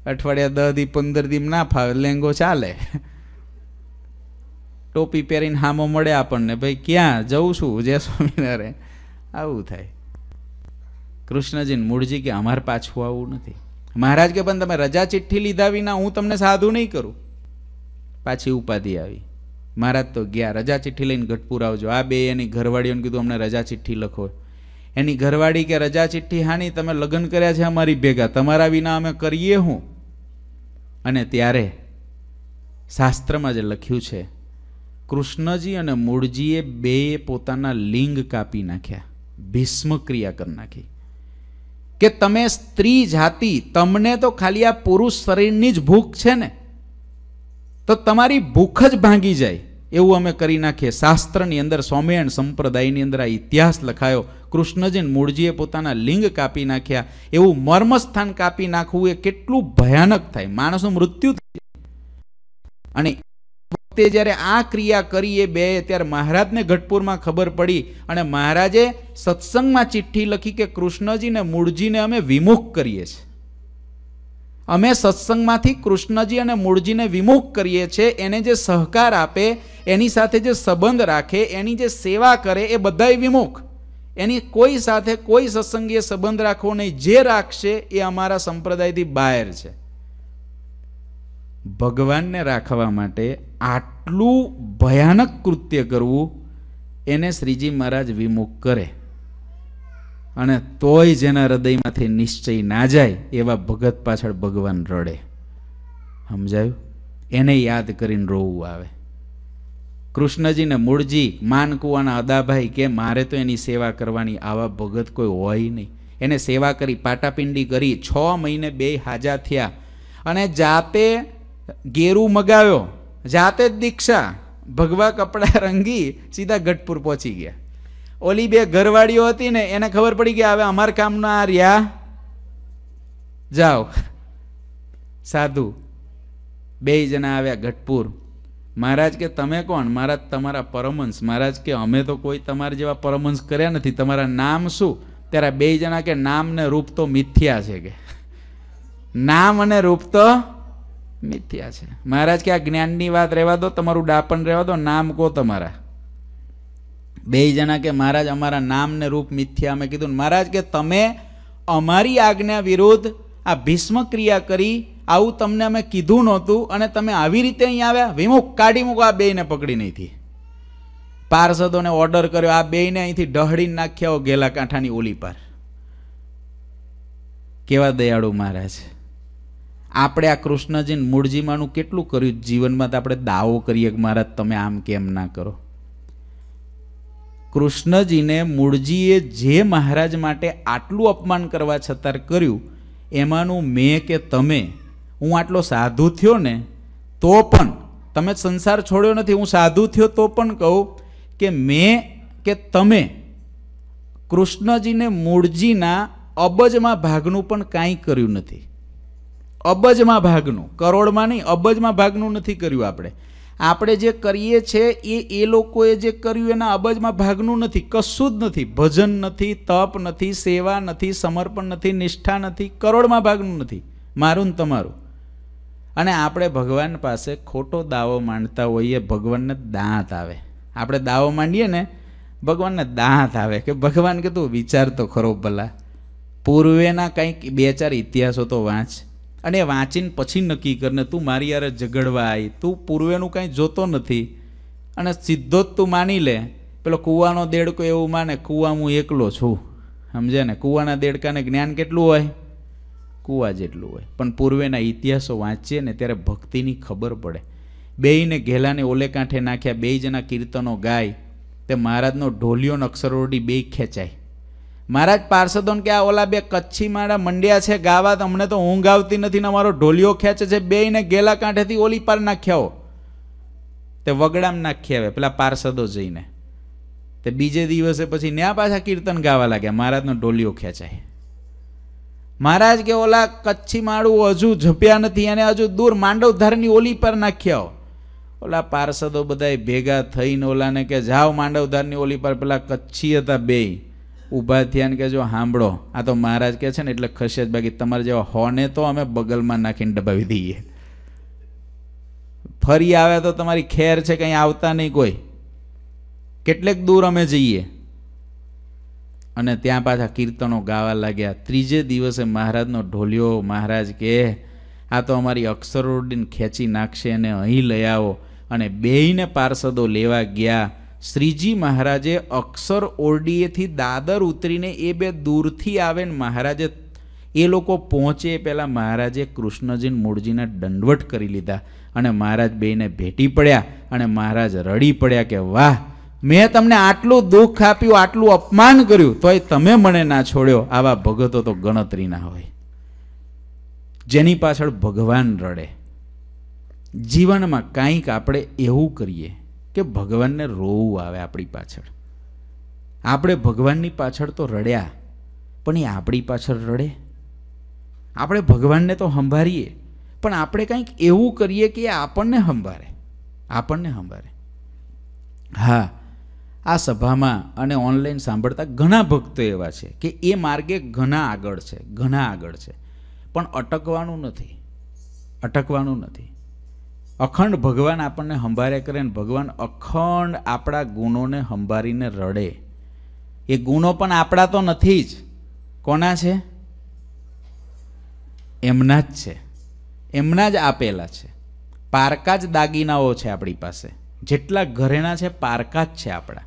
અઠવાડિયા દસ દી પંદર દી ના ફાવે લેંગો ચાલે ટોપી પહેરીને હામો મળે આપણને ભાઈ ક્યાં જવું છું જય સ્વામિનારાયણ આવું થાય કૃષ્ણજીને મૂળજી કે અમારે પાછું આવવું નથી મહારાજ કે પણ તમે રજા ચિઠ્ઠી લીધા વિના હું તમને સાધુ નહીં કરું પાછી ઉપાધિ આવી મહારાજ તો ગયા રજા ચિઠ્ઠી લઈને ગઢપુર આવજો આ બે એની ઘરવાળીઓને કીધું અમને રજા ચિઠ્ઠી લખો એની ઘરવાળી કે રજા ચિઠ્ઠી હાની તમે લગ્ન કર્યા છે અમારી ભેગા તમારા વિના અમે કરીએ હું અને ત્યારે શાસ્ત્રમાં જે લખ્યું છે કૃષ્ણજી અને મૂળજીએ બે પોતાના લિંગ કાપી નાખ્યા ભીષ્મ ક્રિયા કરી નાખી કે તમે સ્ત્રી જાતિ તમને તો ખાલી આ પુરુષ શરીરની જ ભૂખ છે ને તો તમારી ભૂખ જ ભાંગી જાય એવું અમે કરી નાખીએ શાસ્ત્રની અંદર સ્વામિયાણ સંપ્રદાયની અંદર આ ઇતિહાસ લખાયો કૃષ્ણજીન મૂળજીએ પોતાના લિંગ કાપી નાખ્યા એવું મર્મસ્થાન કાપી નાખવું એ કેટલું ભયાનક થાય માણસનું મૃત્યુ અને વખતે જ્યારે આ ક્રિયા કરી એ બે ત્યારે મહારાજને ઘટપુરમાં ખબર પડી અને મહારાજે સત્સંગમાં ચિઠ્ઠી લખી કે કૃષ્ણજીને મૂળજીને અમે વિમુખ કરીએ છીએ અમે સત્સંગમાંથી કૃષ્ણજી અને મૂળજીને વિમુખ કરીએ છીએ એને જે સહકાર આપે એની સાથે જે સંબંધ રાખે એની જે સેવા કરે એ બધાય વિમુખ એની કોઈ સાથે કોઈ સત્સંગીય સંબંધ રાખવો નહીં જે રાખશે એ અમારા સંપ્રદાયથી બહાર છે ભગવાનને રાખવા માટે આટલું ભયાનક કૃત્ય કરવું એને શ્રીજી મહારાજ વિમુખ કરે અને તોય જેના હૃદયમાંથી નિશ્ચય ના જાય એવા ભગત પાછળ ભગવાન રડે સમજાયું એને યાદ કરીને રોવું આવે કૃષ્ણજીને મૂળજી માનકુવાના અદાભાઈ કે મારે તો એની સેવા કરવાની આવા ભગત કોઈ હોય નહીં એને સેવા કરી પાટાપિંડી કરી છ મહિને બે હાજા થયા અને જાતે ગેરું મગાવ્યો જાતે જ દીક્ષા ભગવા કપડાં રંગી સીધા ગઢપુર પહોંચી ગયા ઓલી બે ઘરવાળીઓ હતી ને એને ખબર પડી કે હવે અમાર કામના આ રહ્યા જાઓ સાધુ બે જણા આવ્યા ગઢપુર મહારાજ કે તમે કોણ મહારાજ તમારા પરમંશ મહારાજ કે અમે તો કોઈ તમારા જેવા પરમંશ કર્યા નથી તમારા નામ શું ત્યારે બે જણા કે નામ ને રૂપ તો મિથ્યા છે કે નામ અને રૂપ તો મિથ્યા છે મહારાજ કે આ જ્ઞાનની વાત રહેવા દો તમારું ડાપણ રહેવા દો નામ કહો તમારા બે જણા કે મહારાજ અમારા નામ ને રૂપ મિથ્યા અમે કીધું મહારાજ કે તમે અમારી આજ્ઞા વિરુદ્ધ આ ભીષ્મ ક્રિયા કરી આવું તમને અમે કીધું નહોતું અને તમે આવી રીતે અહીં આવ્યા વિમુખ કાઢી મૂકો આ બેયને પકડી નહીંથી પાર્ષદોને ઓર્ડર કર્યો આ બેયને અહીંથી ઢહળીને નાખ્યા ગેલા કાંઠાની ઓલી પર કેવા દયાળુ મહારાજ આપણે આ કૃષ્ણજીને મૂળજીમાંનું કેટલું કર્યું જીવનમાં તો આપણે દાવો કરીએ કે મહારાજ તમે આમ કેમ ના કરો કૃષ્ણજીને મૂળજીએ જે મહારાજ માટે આટલું અપમાન કરવા છતાં કર્યું એમાંનું મેં કે તમે હું આટલો સાધુ થયો ને તો પણ તમે સંસાર છોડ્યો નથી હું સાધુ થયો તો પણ કહું કે મેં કે તમે કૃષ્ણજીને મૂળજીના અબજમાં ભાગનું પણ કાંઈ કર્યું નથી અબજમાં ભાગનું કરોડમાં નહીં અબજમાં ભાગનું નથી કર્યું આપણે આપણે જે કરીએ છીએ એ એ લોકોએ જે કર્યું એના અબજમાં ભાગનું નથી કશું જ નથી ભજન નથી તપ નથી સેવા નથી સમર્પણ નથી નિષ્ઠા નથી કરોડમાં ભાગનું નથી મારું ને તમારું અને આપણે ભગવાન પાસે ખોટો દાવો માંડતા હોઈએ ભગવાનને દાંત આવે આપણે દાવો માંડીએ ને ભગવાનને દાંત આવે કે ભગવાન કે તું વિચાર તો ખરો ભલા પૂર્વેના કંઈક બે ચાર ઇતિહાસો તો વાંચ અને વાંચીને પછી નક્કી કરને તું મારી યારે ઝઘડવા આવી તું પૂર્વેનું કાંઈ જોતો નથી અને સીધો જ તું માની લે પેલો કૂવાનો દેડકો એવું માને કૂવા હું એકલો છું સમજે ને કૂવાના દેડકાને જ્ઞાન કેટલું હોય કૂવા જેટલું હોય પણ પૂર્વેના ઇતિહાસો વાંચીએ ને ત્યારે ભક્તિની ખબર પડે બેયને ઘેલાને ઓલે કાંઠે નાખ્યા બે જણા કીર્તનો ગાય તે મહારાજનો ઢોલિયો નક્ષરોડી બે ખેંચાય મહારાજ પાર્ષદોને કે આ ઓલા બે કચ્છી માળા મંડ્યા છે ગાવા અમને તો ઊંઘ આવતી નથી ને અમારો ઢોલિયો ખેંચે છે બેયને ગેલા કાંઠેથી ઓલી પાર નાખ્યાઓ તે વગડામ નાખી આવે પેલા પાર્ષદો જઈને તે બીજે દિવસે પછી ન્યા પાછા કીર્તન ગાવા લાગ્યા મહારાજનો ઢોલિયો ખેંચાય મહારાજ કે ઓલા કચ્છી માળું હજુ ઝપ્યા નથી અને હજુ દૂર માંડવધારની ઓલી પર નાખ્યા ઓલા પાર્ષદો બધા ભેગા થઈને ઓલાને કે જાઓ માંડવધારની ઓલી પર પેલા કચ્છી હતા બે ઊભા થયા ને કે જો સાંભળો આ તો મહારાજ કે છે ને એટલે ખસે જ બાકી તમારા જેવા હોને તો અમે બગલમાં નાખીને દબાવી દઈએ ફરી આવ્યા તો તમારી ખેર છે કંઈ આવતા નહીં કોઈ કેટલેક દૂર અમે જઈએ અને ત્યાં પાછા કીર્તનો ગાવા લાગ્યા ત્રીજે દિવસે મહારાજનો ઢોલિયો મહારાજ કે આ તો અમારી અક્ષરોડીને ખેંચી નાખશે અને અહીં લઈ આવો અને બેયને પાર્ષદો લેવા ગયા શ્રીજી મહારાજે અક્ષર ઓરડીએથી દાદર ઉતરીને એ બે દૂરથી આવે ને મહારાજે એ લોકો પહોંચે પહેલાં મહારાજે કૃષ્ણજીને મૂળજીને દંડવટ કરી લીધા અને મહારાજ બેયને ભેટી પડ્યા અને મહારાજ રડી પડ્યા કે વાહ મેં તમને આટલું દુઃખ આપ્યું આટલું અપમાન કર્યું તોય તમે મને ના છોડ્યો આવા ભગતો તો ગણતરી ના હોય જેની પાછળ ભગવાન રડે જીવનમાં કાંઈક આપણે એવું કરીએ કે ભગવાનને રોવું આવે આપણી પાછળ આપણે ભગવાનની પાછળ તો રડ્યા પણ એ આપણી પાછળ રડે આપણે ભગવાનને તો સંભારીએ પણ આપણે કંઈક એવું કરીએ કે એ આપણને સંભારે આપણને સંભારે હા આ સભામાં અને ઓનલાઈન સાંભળતા ઘણા ભક્તો એવા છે કે એ માર્ગે ઘણા આગળ છે ઘણા આગળ છે પણ અટકવાનું નથી અટકવાનું નથી અખંડ ભગવાન આપણને સંભાળે કરે ને ભગવાન અખંડ આપણા ગુણોને સંભાળીને રડે એ ગુણો પણ આપણા તો નથી જ કોના છે એમના જ છે એમના જ આપેલા છે પારકા જ દાગીનાઓ છે આપણી પાસે જેટલા ઘરેણા છે પારકા જ છે આપણા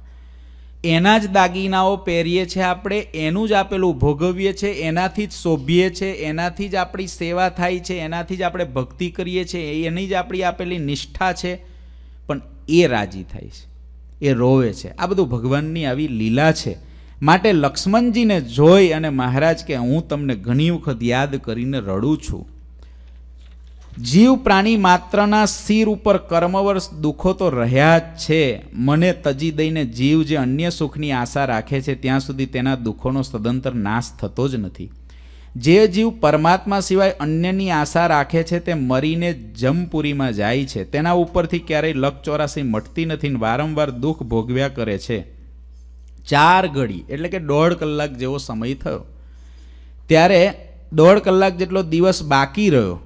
એના જ દાગીનાઓ પહેરીએ છીએ આપણે એનું જ આપેલું ભોગવીએ છીએ એનાથી જ શોભીએ છીએ એનાથી જ આપણી સેવા થાય છે એનાથી જ આપણે ભક્તિ કરીએ છીએ એની જ આપણી આપેલી નિષ્ઠા છે પણ એ રાજી થાય છે એ રોવે છે આ બધું ભગવાનની આવી લીલા છે માટે લક્ષ્મણજીને જોઈ અને મહારાજ કે હું તમને ઘણી વખત યાદ કરીને રડું છું જીવ પ્રાણી માત્રના શિર ઉપર કર્મવર્ષ દુઃખો તો રહ્યા જ છે મને તજી દઈને જીવ જે અન્ય સુખની આશા રાખે છે ત્યાં સુધી તેના દુઃખોનો સદંતર નાશ થતો જ નથી જે જીવ પરમાત્મા સિવાય અન્યની આશા રાખે છે તે મરીને જમપુરીમાં જાય છે તેના ઉપરથી ક્યારેય લકચોરાસી મટતી નથી ને વારંવાર દુઃખ ભોગવ્યા કરે છે ચાર ઘડી એટલે કે દોઢ કલાક જેવો સમય થયો ત્યારે દોઢ કલાક જેટલો દિવસ બાકી રહ્યો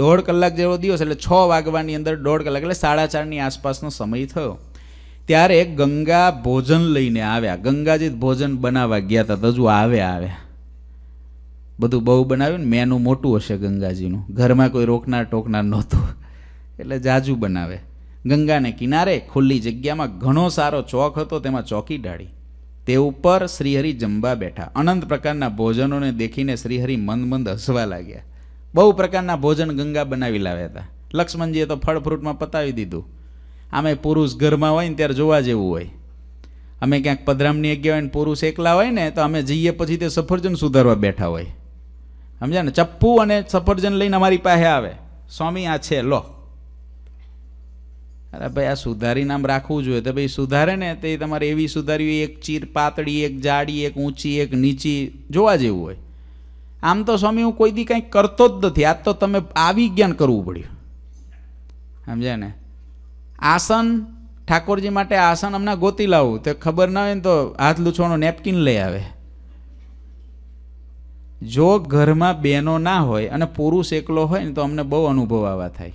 દોઢ કલાક જેવો દિવસ એટલે છ વાગવાની અંદર દોઢ કલાક એટલે સાડા ચારની આસપાસનો સમય થયો ત્યારે ગંગા ભોજન લઈને આવ્યા ગંગાજી ભોજન બનાવવા ગયા હતા હજુ આવ્યા આવ્યા બધું બહુ બનાવ્યું ને મેનું મોટું હશે ગંગાજીનું ઘરમાં કોઈ રોકનાર ટોકનાર નહોતું એટલે જાજુ બનાવે ગંગાને કિનારે ખુલ્લી જગ્યામાં ઘણો સારો ચોક હતો તેમાં ચોકી ડાળી તે ઉપર શ્રીહરિ જમવા બેઠા અનંત પ્રકારના ભોજનોને દેખીને શ્રીહરિ મંદ મંદ હસવા લાગ્યા બહુ પ્રકારના ભોજન ગંગા બનાવી લાવ્યા હતા લક્ષ્મણજીએ તો ફળ ફ્રૂટમાં પતાવી દીધું આમે પુરુષ ઘરમાં હોય ને ત્યારે જોવા જેવું હોય અમે ક્યાંક પધરામની અગ્યા હોય ને પુરુષ એકલા હોય ને તો અમે જઈએ પછી તે સફરજન સુધારવા બેઠા હોય સમજ્યા ને ચપ્પુ અને સફરજન લઈને અમારી પાસે આવે સ્વામી આ છે લો અરે ભાઈ આ સુધારી નામ રાખવું જોઈએ તો ભાઈ સુધારે ને તે તમારે એવી સુધારી એક ચીર પાતળી એક જાડી એક ઊંચી એક નીચી જોવા જેવું હોય આમ તો સ્વામી હું કોઈ દી કંઈ કરતો જ નથી આ તો તમે આવી જ્ઞાન કરવું પડ્યું સમજ્યા ને આસન ઠાકોરજી માટે આસન હમણાં ગોતી લાવું તો ખબર ના હોય ને તો હાથ લૂછવાનો નેપકિન લઈ આવે જો ઘરમાં બહેનો ના હોય અને પુરુષ એકલો હોય ને તો અમને બહુ અનુભવ આવા થાય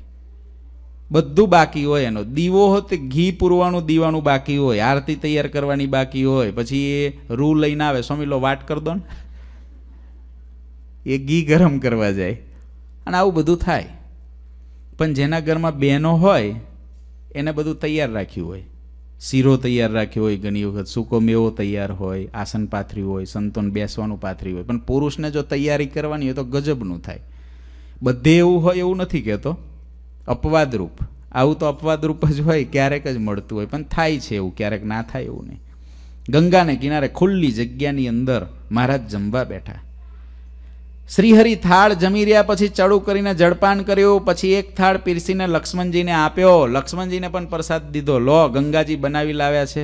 બધું બાકી હોય એનો દીવો હોય તો ઘી પૂરવાનું દીવાનું બાકી હોય આરતી તૈયાર કરવાની બાકી હોય પછી એ રૂ લઈને આવે સ્વામી લો વાટ કરી દો ને એ ઘી ગરમ કરવા જાય અને આવું બધું થાય પણ જેના ઘરમાં બહેનો હોય એને બધું તૈયાર રાખ્યું હોય શીરો તૈયાર રાખ્યો હોય ઘણી વખત સૂકો મેવો તૈયાર હોય આસન પાથરી હોય સંતોન બેસવાનું પાથરી હોય પણ પુરુષને જો તૈયારી કરવાની હોય તો ગજબનું થાય બધે એવું હોય એવું નથી કહેતો અપવાદરૂપ આવું તો અપવાદરૂપ જ હોય ક્યારેક જ મળતું હોય પણ થાય છે એવું ક્યારેક ના થાય એવું નહીં ગંગાને કિનારે ખુલ્લી જગ્યાની અંદર મહારાજ જમવા બેઠા શ્રીહરિ થાળ જમી રહ્યા પછી ચડું કરીને જળપાન કર્યું પછી એક થાળ પીરસીને લક્ષ્મણજીને આપ્યો લક્ષ્મણજીને પણ પ્રસાદ દીધો લો ગંગાજી બનાવી લાવ્યા છે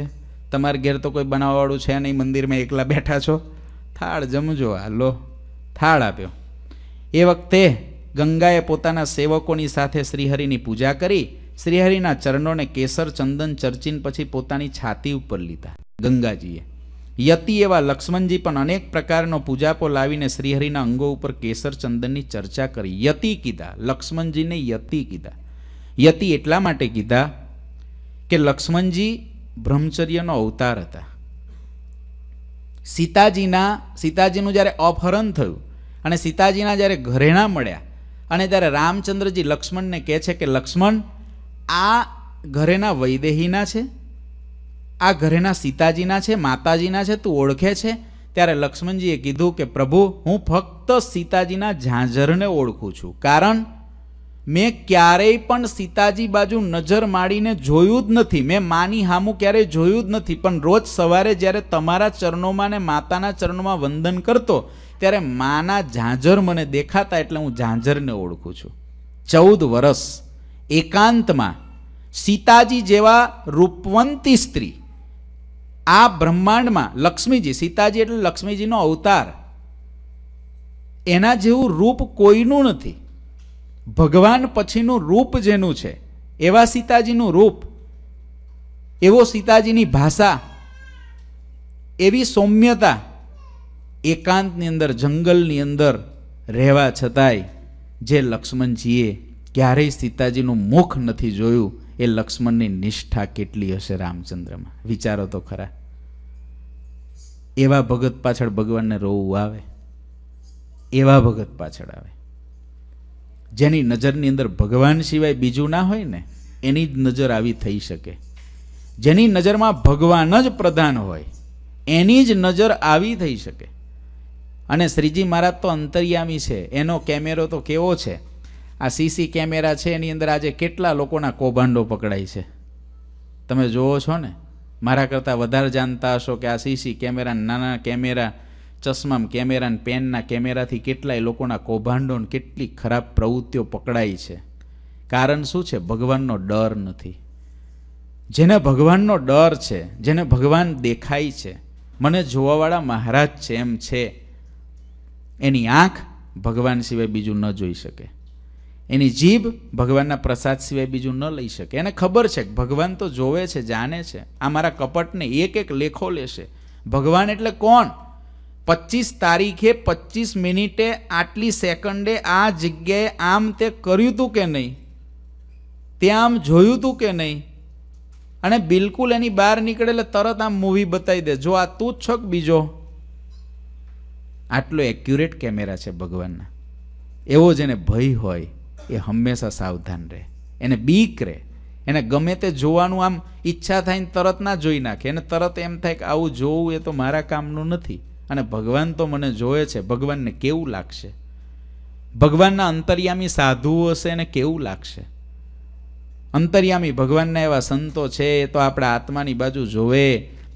તમારે ઘેર તો કોઈ બનાવવાવાળું છે નહીં મંદિરમાં એકલા બેઠા છો થાળ જમજો આ લો થાળ આપ્યો એ વખતે ગંગાએ પોતાના સેવકોની સાથે શ્રીહરિની પૂજા કરી શ્રીહરિના ચરણોને કેસર ચંદન ચર્ચીન પછી પોતાની છાતી ઉપર લીધા ગંગાજીએ યતિ એવા લક્ષ્મણજી પણ અનેક પ્રકારનો પૂજાપો લાવીને શ્રીહરિના અંગો ઉપર કેસર ચંદનની ચર્ચા કરી યતિ કીધા લક્ષ્મણજીને યતિ કીધા યતિ એટલા માટે કીધા કે લક્ષ્મણજી બ્રહ્મચર્યનો અવતાર હતા સીતાજીના સીતાજીનું જ્યારે અપહરણ થયું અને સીતાજીના જ્યારે ઘરેણા મળ્યા અને ત્યારે રામચંદ્રજી લક્ષ્મણને કહે છે કે લક્ષ્મણ આ ઘરેના વૈદેહીના છે આ ઘરેના સીતાજીના છે માતાજીના છે તું ઓળખે છે ત્યારે લક્ષ્મણજીએ કીધું કે પ્રભુ હું ફક્ત સીતાજીના ઝાંઝરને ઓળખું છું કારણ મેં ક્યારેય પણ સીતાજી બાજુ નજર માડીને જોયું જ નથી મેં માની હામું ક્યારેય જોયું જ નથી પણ રોજ સવારે જ્યારે તમારા ચરણોમાં ને માતાના ચરણોમાં વંદન કરતો ત્યારે માના ઝાંઝર મને દેખાતા એટલે હું ઝાંઝરને ઓળખું છું ચૌદ વર્ષ એકાંતમાં સીતાજી જેવા રૂપવંતી સ્ત્રી આ બ્રહ્માંડમાં લક્ષ્મીજી સીતાજી એટલે લક્ષ્મીજીનો અવતાર એના જેવું રૂપ કોઈનું નથી ભગવાન પછીનું રૂપ જેનું છે એવા સીતાજીનું રૂપ એવો સીતાજીની ભાષા એવી સૌમ્યતા એકાંતની અંદર જંગલની અંદર રહેવા છતાંય જે લક્ષ્મણજીએ ક્યારેય સીતાજીનું મુખ નથી જોયું એ લક્ષ્મણની નિષ્ઠા કેટલી હશે રામચંદ્રમાં વિચારો તો ખરા એવા ભગત પાછળ ભગવાનને રોવું આવે એવા ભગત પાછળ આવે જેની નજરની અંદર ભગવાન સિવાય બીજું ના હોય ને એની જ નજર આવી થઈ શકે જેની નજરમાં ભગવાન જ પ્રધાન હોય એની જ નજર આવી થઈ શકે અને શ્રીજી મહારાજ તો અંતર્યામી છે એનો કેમેરો તો કેવો છે આ સીસી કેમેરા છે એની અંદર આજે કેટલા લોકોના કૌભાંડો પકડાય છે તમે જુઓ છો ને મારા કરતાં વધારે જાણતા હશો કે આ સીસી કેમેરા નાના કેમેરા ચશ્મામ કેમેરા પેનના કેમેરાથી કેટલાય લોકોના કૌભાંડો કેટલી ખરાબ પ્રવૃત્તિઓ પકડાય છે કારણ શું છે ભગવાનનો ડર નથી જેને ભગવાનનો ડર છે જેને ભગવાન દેખાય છે મને જોવાવાળા મહારાજ છે એમ છે એની આંખ ભગવાન સિવાય બીજું ન જોઈ શકે એની જીભ ભગવાનના પ્રસાદ સિવાય બીજું ન લઈ શકે એને ખબર છે કે ભગવાન તો જોવે છે જાણે છે આ મારા કપટને એક એક લેખો લેશે ભગવાન એટલે કોણ પચીસ તારીખે પચીસ મિનિટે આટલી સેકન્ડે આ જગ્યાએ આમ તે કર્યું હતું કે નહીં તે આમ જોયું હતું કે નહીં અને બિલકુલ એની બહાર નીકળે એટલે તરત આમ મૂવી બતાવી દે જો આ તું જ છો બીજો આટલો એક્યુરેટ કેમેરા છે ભગવાનના એવો જ એને ભય હોય એ હંમેશા સાવધાન રહે એને બીક રહે એને ગમે તે જોવાનું આમ ઈચ્છા થાય ને તરત ના જોઈ નાખે એને તરત એમ થાય કે આવું જોવું એ તો મારા કામનું નથી અને ભગવાન તો મને જોવે છે ભગવાનને કેવું લાગશે ભગવાનના અંતર્યામી સાધુઓ હશે એને કેવું લાગશે અંતર્યામી ભગવાનના એવા સંતો છે એ તો આપણા આત્માની બાજુ જોવે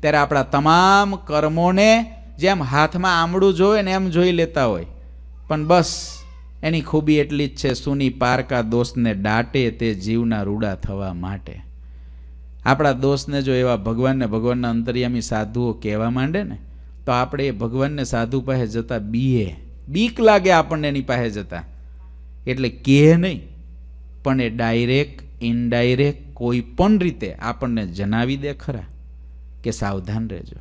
ત્યારે આપણા તમામ કર્મોને જેમ હાથમાં આમળું જોવે ને એમ જોઈ લેતા હોય પણ બસ એની ખૂબી એટલી જ છે સુની પારકા દોસ્તને દાટે તે જીવના રૂડા થવા માટે આપણા દોસ્તને જો એવા ભગવાનને ભગવાનના અંતર્યામી સાધુઓ કહેવા માંડે ને તો આપણે એ ભગવાનને સાધુ પાસે જતાં બીએ બીક લાગે આપણને એની પાસે જતા એટલે કહે નહીં પણ એ ડાયરેક્ટ ઇનડાયરેક્ટ કોઈ પણ રીતે આપણને જણાવી દે ખરા કે સાવધાન રહેજો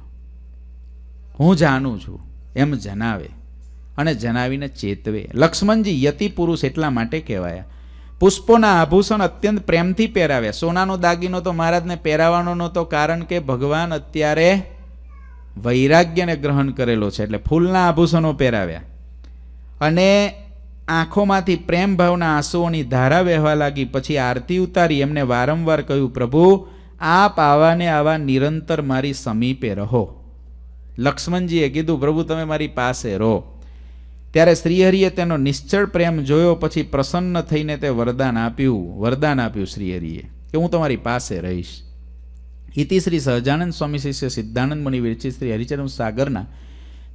હું જાણું છું એમ જણાવે અને જણાવીને ચેતવે લક્ષ્મણજી યતિ પુરુષ એટલા માટે કહેવાયા પુષ્પોના આભૂષણ અત્યંત પ્રેમથી પહેરાવ્યા સોનાનો દાગીનો તો મહારાજને પહેરાવાનો નહોતો કારણ કે ભગવાન અત્યારે વૈરાગ્યને ગ્રહણ કરેલો છે એટલે ફૂલના આભૂષણો પહેરાવ્યા અને આંખોમાંથી પ્રેમ ભાવના આંસુઓની ધારા વહેવા લાગી પછી આરતી ઉતારી એમને વારંવાર કહ્યું પ્રભુ આપ આવાને આવા નિરંતર મારી સમીપે રહો લક્ષ્મણજીએ કીધું પ્રભુ તમે મારી પાસે રહો ત્યારે શ્રીહરિએ તેનો નિશ્ચળ પ્રેમ જોયો પછી પ્રસન્ન થઈને તે વરદાન આપ્યું વરદાન આપ્યું શ્રીહરિએ કે હું તમારી પાસે રહીશ ઇતિ શ્રી સહજાનંદ સ્વામી શિષ્ય સિદ્ધાનંદ મુનિ વિરચિત શ્રી હરિચરણ સાગરના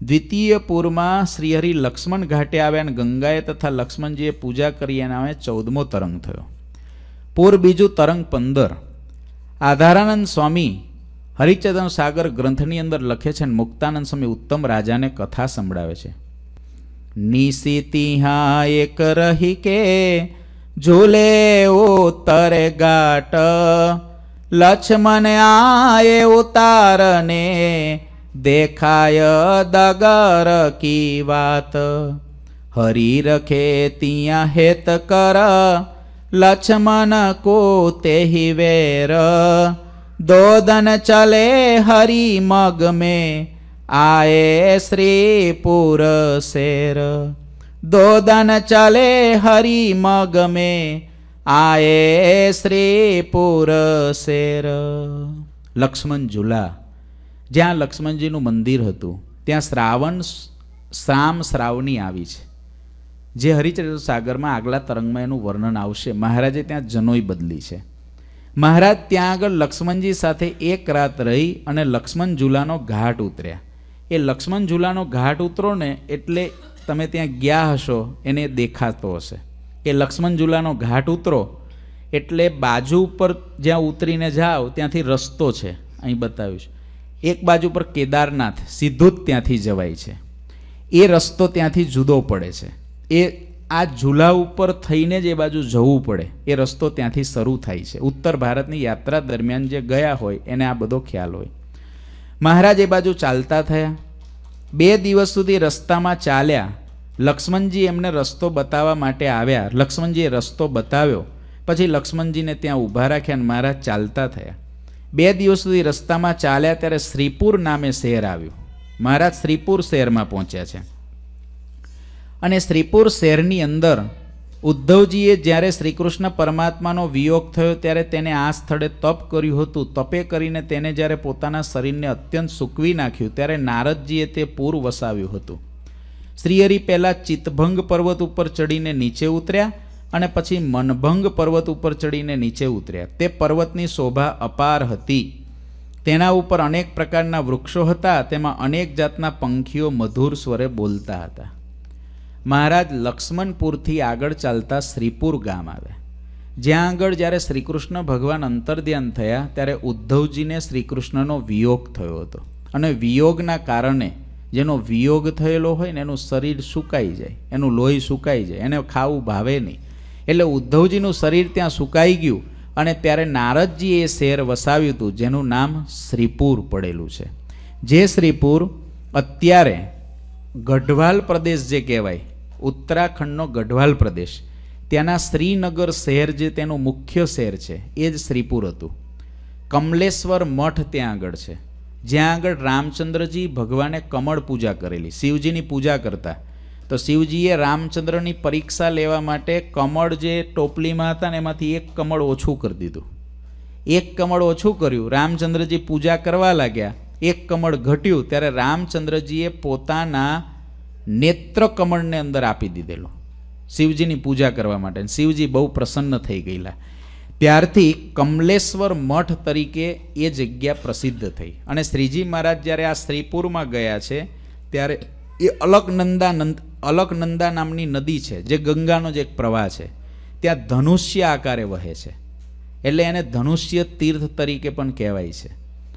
દ્વિતીય પૂરમાં શ્રીહરિ લક્ષ્મણ ઘાટે આવ્યા અને ગંગાએ તથા લક્ષ્મણજીએ પૂજા કરી એના આવે ચૌદમો તરંગ થયો પૂર બીજું તરંગ પંદર આધારાનંદ સ્વામી હરિચંદન સાગર ગ્રંથની અંદર લખે છે અને મુક્તાનંદ સ્વામી ઉત્તમ રાજાને કથા સંભળાવે છે નિશિતિ હા એક રહી કે ઝૂલે ઉતરે ગાટ લક્ષ્મણ આયે ઉતારને દેખાય દગર કી વાત હરી રખે ત્યાં હેત કર લક્ષ્મણ કો તેહી વેર દોદન ચલે હરી મગ મેં આએ શ્રી પુર શેર દોદન ચલે હરી મગમે આએ શ્રી પુર શેર લક્ષ્મણ ઝુલા જ્યાં લક્ષ્મણજીનું મંદિર હતું ત્યાં શ્રાવણ શ્રામ શ્રાવણી આવી છે જે હરિચરિત્ર સાગરમાં આગલા તરંગમાં એનું વર્ણન આવશે મહારાજે ત્યાં જનોઈ બદલી છે મહારાજ ત્યાં આગળ લક્ષ્મણજી સાથે એક રાત રહી અને લક્ષ્મણ ઝુલાનો ઘાટ ઉતર્યા એ લક્ષ્મણ ઝૂલાનો ઘાટ ઉતરો ને એટલે તમે ત્યાં ગયા હશો એને દેખાતો હશે કે લક્ષ્મણ ઝુલાનો ઘાટ ઉતરો એટલે બાજુ ઉપર જ્યાં ઉતરીને જાઓ ત્યાંથી રસ્તો છે અહીં બતાવ્યું છે એક બાજુ પર કેદારનાથ સીધું જ ત્યાંથી જવાય છે એ રસ્તો ત્યાંથી જુદો પડે છે એ આ ઝૂલા ઉપર થઈને જ એ બાજુ જવું પડે એ રસ્તો ત્યાંથી શરૂ થાય છે ઉત્તર ભારતની યાત્રા દરમિયાન જે ગયા હોય એને આ બધો ખ્યાલ હોય મહારાજ એ બાજુ ચાલતા થયા બે દિવસ સુધી રસ્તામાં ચાલ્યા લક્ષ્મણજી એમને રસ્તો બતાવવા માટે આવ્યા લક્ષ્મણજીએ રસ્તો બતાવ્યો પછી લક્ષ્મણજીને ત્યાં ઊભા રાખ્યા અને મહારાજ ચાલતા થયા બે દિવસ સુધી રસ્તામાં ચાલ્યા ત્યારે શ્રીપુર નામે શહેર આવ્યું મહારાજ શ્રીપુર શહેરમાં પહોંચ્યા છે અને શ્રીપુર શહેરની અંદર ઉદ્ધવજીએ જ્યારે શ્રીકૃષ્ણ પરમાત્માનો વિયોગ થયો ત્યારે તેને આ સ્થળે તપ કર્યું હતું તપે કરીને તેને જ્યારે પોતાના શરીરને અત્યંત સૂકવી નાખ્યું ત્યારે નારદજીએ તે પૂર વસાવ્યું હતું શ્રીહરિ પહેલાં ચિત્તભંગ પર્વત ઉપર ચડીને નીચે ઉતર્યા અને પછી મનભંગ પર્વત ઉપર ચડીને નીચે ઉતર્યા તે પર્વતની શોભા અપાર હતી તેના ઉપર અનેક પ્રકારના વૃક્ષો હતા તેમાં અનેક જાતના પંખીઓ મધુર સ્વરે બોલતા હતા મહારાજ લક્ષ્મણપુરથી આગળ ચાલતા શ્રીપુર ગામ આવે જ્યાં આગળ જ્યારે શ્રીકૃષ્ણ ભગવાન અંતર્ધ્યાન થયા ત્યારે ઉદ્ધવજીને શ્રીકૃષ્ણનો વિયોગ થયો હતો અને વિયોગના કારણે જેનો વિયોગ થયેલો હોય ને એનું શરીર સુકાઈ જાય એનું લોહી સુકાઈ જાય એને ખાવું ભાવે નહીં એટલે ઉદ્ધવજીનું શરીર ત્યાં સુકાઈ ગયું અને ત્યારે નારદજીએ શહેર વસાવ્યું હતું જેનું નામ શ્રીપુર પડેલું છે જે શ્રીપુર અત્યારે ગઢવાલ પ્રદેશ જે કહેવાય ઉત્તરાખંડનો ગઢવાલ પ્રદેશ ત્યાંના શ્રીનગર શહેર જે તેનું મુખ્ય શહેર છે એ જ શ્રીપુર હતું કમલેશ્વર મઠ ત્યાં આગળ છે જ્યાં આગળ રામચંદ્રજી ભગવાને કમળ પૂજા કરેલી શિવજીની પૂજા કરતા તો શિવજીએ રામચંદ્રની પરીક્ષા લેવા માટે કમળ જે ટોપલીમાં હતા ને એમાંથી એક કમળ ઓછું કરી દીધું એક કમળ ઓછું કર્યું રામચંદ્રજી પૂજા કરવા લાગ્યા એક કમળ ઘટ્યું ત્યારે રામચંદ્રજીએ પોતાના નેત્ર કમળને અંદર આપી દીધેલો શિવજીની પૂજા કરવા માટે શિવજી બહુ પ્રસન્ન થઈ ગયેલા ત્યારથી કમલેશ્વર મઠ તરીકે એ જગ્યા પ્રસિદ્ધ થઈ અને શ્રીજી મહારાજ જ્યારે આ શ્રીપુરમાં ગયા છે ત્યારે એ અલકનંદા નંદ અલકનંદા નામની નદી છે જે ગંગાનો જ એક પ્રવાહ છે ત્યાં ધનુષ્ય આકારે વહે છે એટલે એને ધનુષ્ય તીર્થ તરીકે પણ કહેવાય છે